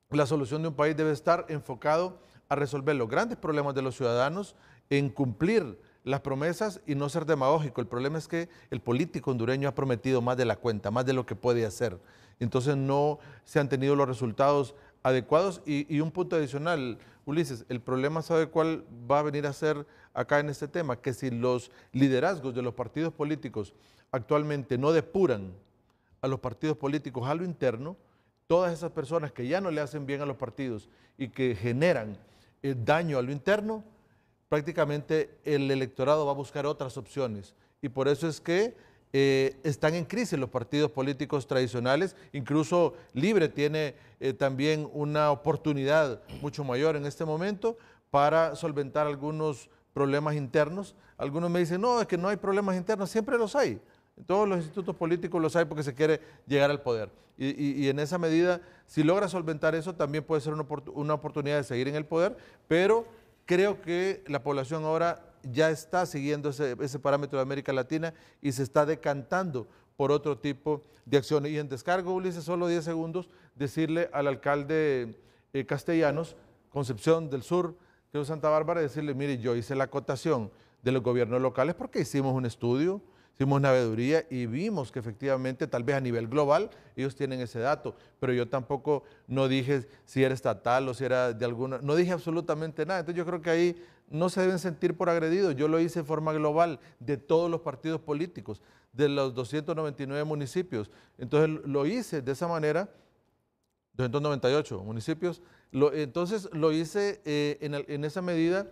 la solución de un país debe estar enfocado a resolver los grandes problemas de los ciudadanos, en cumplir las promesas y no ser demagógico. El problema es que el político hondureño ha prometido más de la cuenta, más de lo que puede hacer. Entonces no se han tenido los resultados adecuados. Y, y un punto adicional, Ulises, el problema sabe cuál va a venir a ser acá en este tema, que si los liderazgos de los partidos políticos actualmente no depuran a los partidos políticos a lo interno, todas esas personas que ya no le hacen bien a los partidos y que generan eh, daño a lo interno, prácticamente el electorado va a buscar otras opciones. Y por eso es que eh, están en crisis los partidos políticos tradicionales, incluso Libre tiene eh, también una oportunidad mucho mayor en este momento para solventar algunos problemas internos. Algunos me dicen, no, es que no hay problemas internos, siempre los hay. En todos los institutos políticos los hay porque se quiere llegar al poder. Y, en esa medida, si logra solventar eso, también puede ser una, oportunidad de seguir en el poder, pero creo que la población ahora ya está siguiendo ese, parámetro de América Latina y se está decantando por otro tipo de acciones. Y en descargo, Ulises, solo 10 segundos, decirle al alcalde eh, Castellanos, Concepción del Sur, que Santa Bárbara decirle, mire, yo hice la acotación de los gobiernos locales porque hicimos un estudio, hicimos una veeduría y vimos que efectivamente, tal vez a nivel global, ellos tienen ese dato, pero yo tampoco no dije si era estatal o si era de alguna, no dije absolutamente nada. Entonces yo creo que ahí no se deben sentir por agredidos. Yo lo hice de forma global, de todos los partidos políticos, de los 299 municipios. Entonces lo hice de esa manera 298 municipios. entonces lo hice eh, en, esa medida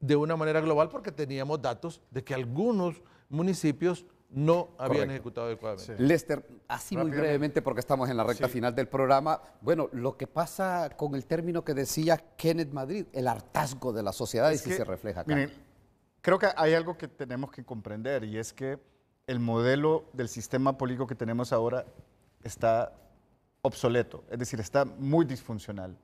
de una manera global porque teníamos datos de que algunos municipios no habían ejecutado adecuadamente. Lester, así muy brevemente porque estamos en la recta final del programa. Bueno, lo que pasa con el término que decía Kenneth Madrid, el hartazgo de la sociedad y que, si se refleja acá. Miren, creo que hay algo que tenemos que comprender y es que el modelo del sistema político que tenemos ahora está obsoleto, es decir, está muy disfuncional.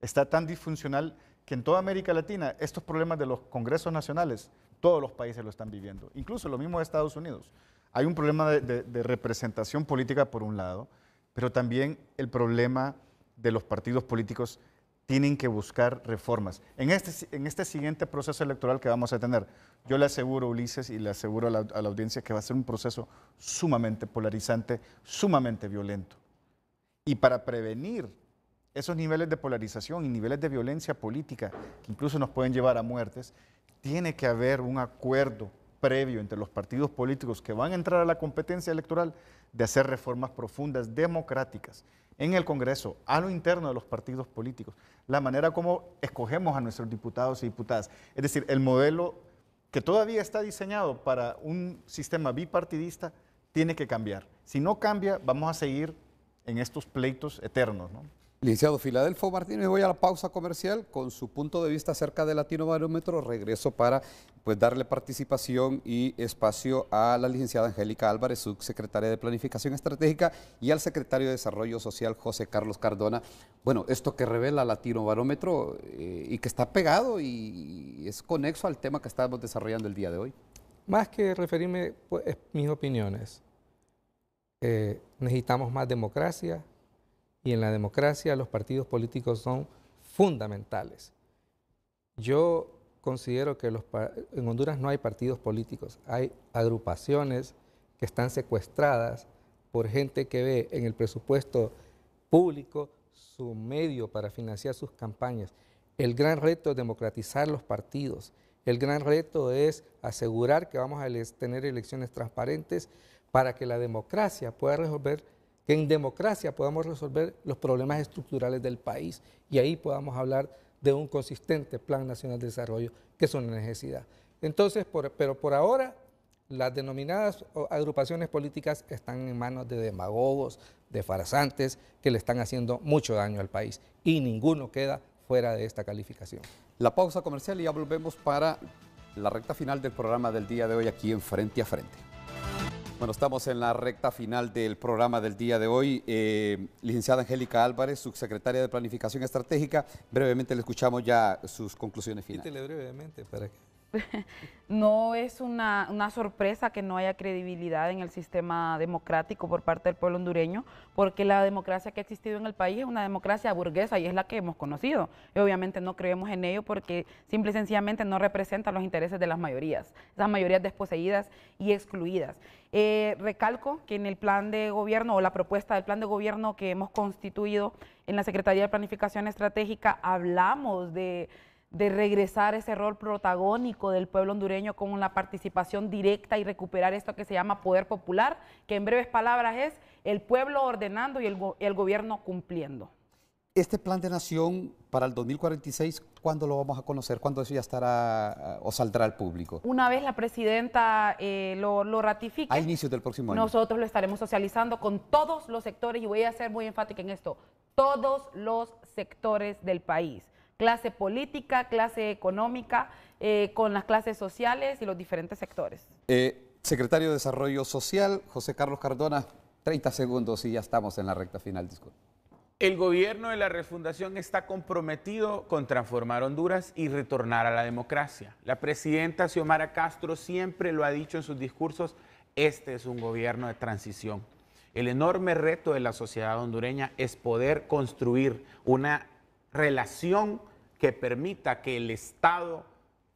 Está tan disfuncional que en toda América Latina estos problemas de los congresos nacionales, todos los países lo están viviendo, incluso lo mismo de Estados Unidos. Hay un problema de, representación política por un lado, pero también el problema de los partidos políticos tienen que buscar reformas. En este, este siguiente proceso electoral que vamos a tener, yo le aseguro, Ulises, y le aseguro a la audiencia que va a ser un proceso sumamente polarizante, sumamente violento y para prevenir esos niveles de polarización y niveles de violencia política que incluso nos pueden llevar a muertes, tiene que haber un acuerdo previo entre los partidos políticos que van a entrar a la competencia electoral de hacer reformas profundas, democráticas, en el Congreso, a lo interno de los partidos políticos, la manera como escogemos a nuestros diputados y diputadas. Es decir, el modelo que todavía está diseñado para un sistema bipartidista tiene que cambiar. Si no cambia, vamos a seguir en estos pleitos eternos. Licenciado Filadelfo Martínez, voy a la pausa comercial con su punto de vista acerca del Latino Barómetro. Regreso para pues, darle participación y espacio a la licenciada Angélica Álvarez, subsecretaria de Planificación Estratégica, y al secretario de Desarrollo Social, José Carlos Cardona. Bueno, esto que revela Latino Barómetro eh, y que está pegado y, es conexo al tema que estamos desarrollando el día de hoy. Más que referirme, pues, mis opiniones. Eh, necesitamos más democracia y en la democracia los partidos políticos son fundamentales. Yo considero que en Honduras no hay partidos políticos, hay agrupaciones que están secuestradas por gente que ve en el presupuesto público su medio para financiar sus campañas. El gran reto es democratizar los partidos. El gran reto es asegurar que vamos a tener elecciones transparentes para que la democracia pueda resolver, que en democracia podamos resolver los problemas estructurales del país y ahí podamos hablar de un consistente plan nacional de desarrollo, que es una necesidad. Entonces, pero por ahora, las denominadas agrupaciones políticas están en manos de demagogos, de farasantes, que le están haciendo mucho daño al país y ninguno queda fuera de esta calificación. La pausa comercial y ya volvemos para la recta final del programa del día de hoy aquí en Frente a Frente. Bueno, estamos en la recta final del programa del día de hoy. Eh, licenciada Angélica Álvarez, subsecretaria de Planificación Estratégica, brevemente le escuchamos ya sus conclusiones finales. brevemente para que... no es una, sorpresa que no haya credibilidad en el sistema democrático por parte del pueblo hondureño, porque la democracia que ha existido en el país es una democracia burguesa y es la que hemos conocido. Y obviamente no creemos en ello porque simple y sencillamente no representa los intereses de las mayorías, esas mayorías desposeídas y excluidas. Eh, recalco que en el plan de gobierno o la propuesta del plan de gobierno que hemos constituido en la Secretaría de Planificación Estratégica hablamos de de regresar ese rol protagónico del pueblo hondureño con la participación directa y recuperar esto que se llama poder popular, que en breves palabras es el pueblo ordenando y el, gobierno cumpliendo. Este plan de nación para el 2046, ¿cuándo lo vamos a conocer? ¿Cuándo eso ya estará eh, o saldrá al público? Una vez la presidenta eh, lo, lo, ratifique. A inicios del próximo año. Nosotros lo estaremos socializando con todos los sectores y voy a ser muy enfática en esto. Todos los sectores del país clase política, clase económica, eh, con las clases sociales y los diferentes sectores. Eh, secretario de Desarrollo Social, José Carlos Cardona, 30 segundos y ya estamos en la recta final. El gobierno de la refundación está comprometido con transformar Honduras y retornar a la democracia. La presidenta Xiomara Castro siempre lo ha dicho en sus discursos, este es un gobierno de transición. El enorme reto de la sociedad hondureña es poder construir una relación que permita que el Estado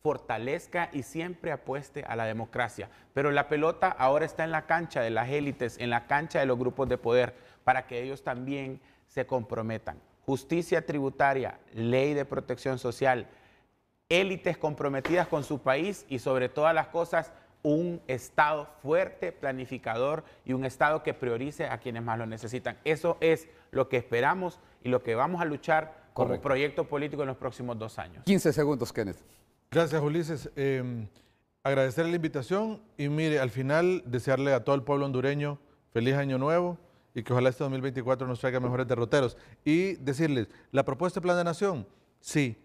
fortalezca y siempre apueste a la democracia. Pero la pelota ahora está en la cancha de las élites, en la cancha de los grupos de poder, para que ellos también se comprometan. Justicia tributaria, ley de protección social, élites comprometidas con su país y sobre todas las cosas, un Estado fuerte, planificador y un Estado que priorice a quienes más lo necesitan. Eso es lo que esperamos y lo que vamos a luchar como proyecto político en los próximos dos años. 15 segundos, Kenneth. Gracias, Ulises. Eh, em, agradecer la invitación y mire, al final desearle a todo el pueblo hondureño feliz año nuevo y que ojalá este 2024 nos traiga mejores derroteros. Y decirles, la propuesta de Plan de Nación, sí,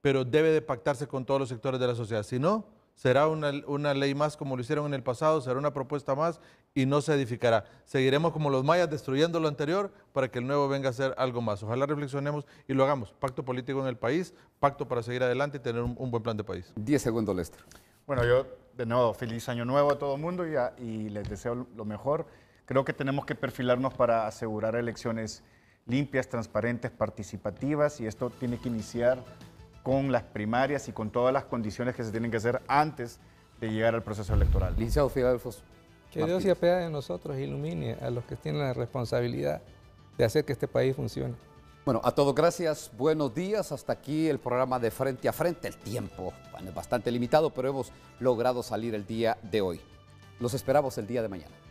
pero debe de pactarse con todos los sectores de la sociedad. Si no, será una, ley más como lo hicieron en el pasado, será una propuesta más y no se edificará. Seguiremos como los mayas destruyendo lo anterior para que el nuevo venga a ser algo más. Ojalá reflexionemos y lo hagamos. Pacto político en el país, pacto para seguir adelante y tener un, buen plan de país. Diez segundos, Lester. Bueno, yo de nuevo, feliz año nuevo a todo el mundo y, y les deseo lo mejor. Creo que tenemos que perfilarnos para asegurar elecciones limpias, transparentes, participativas y esto tiene que iniciar con las primarias y con todas las condiciones que se tienen que hacer antes de llegar al proceso electoral. Licenciado Fidalgo. Que Dios se apea de nosotros, ilumine a los que tienen la responsabilidad de hacer que este país funcione. Bueno, a todos gracias, buenos días. Hasta aquí el programa de Frente a Frente. El tiempo es bastante limitado, pero hemos logrado salir el día de hoy. Los esperamos el día de mañana.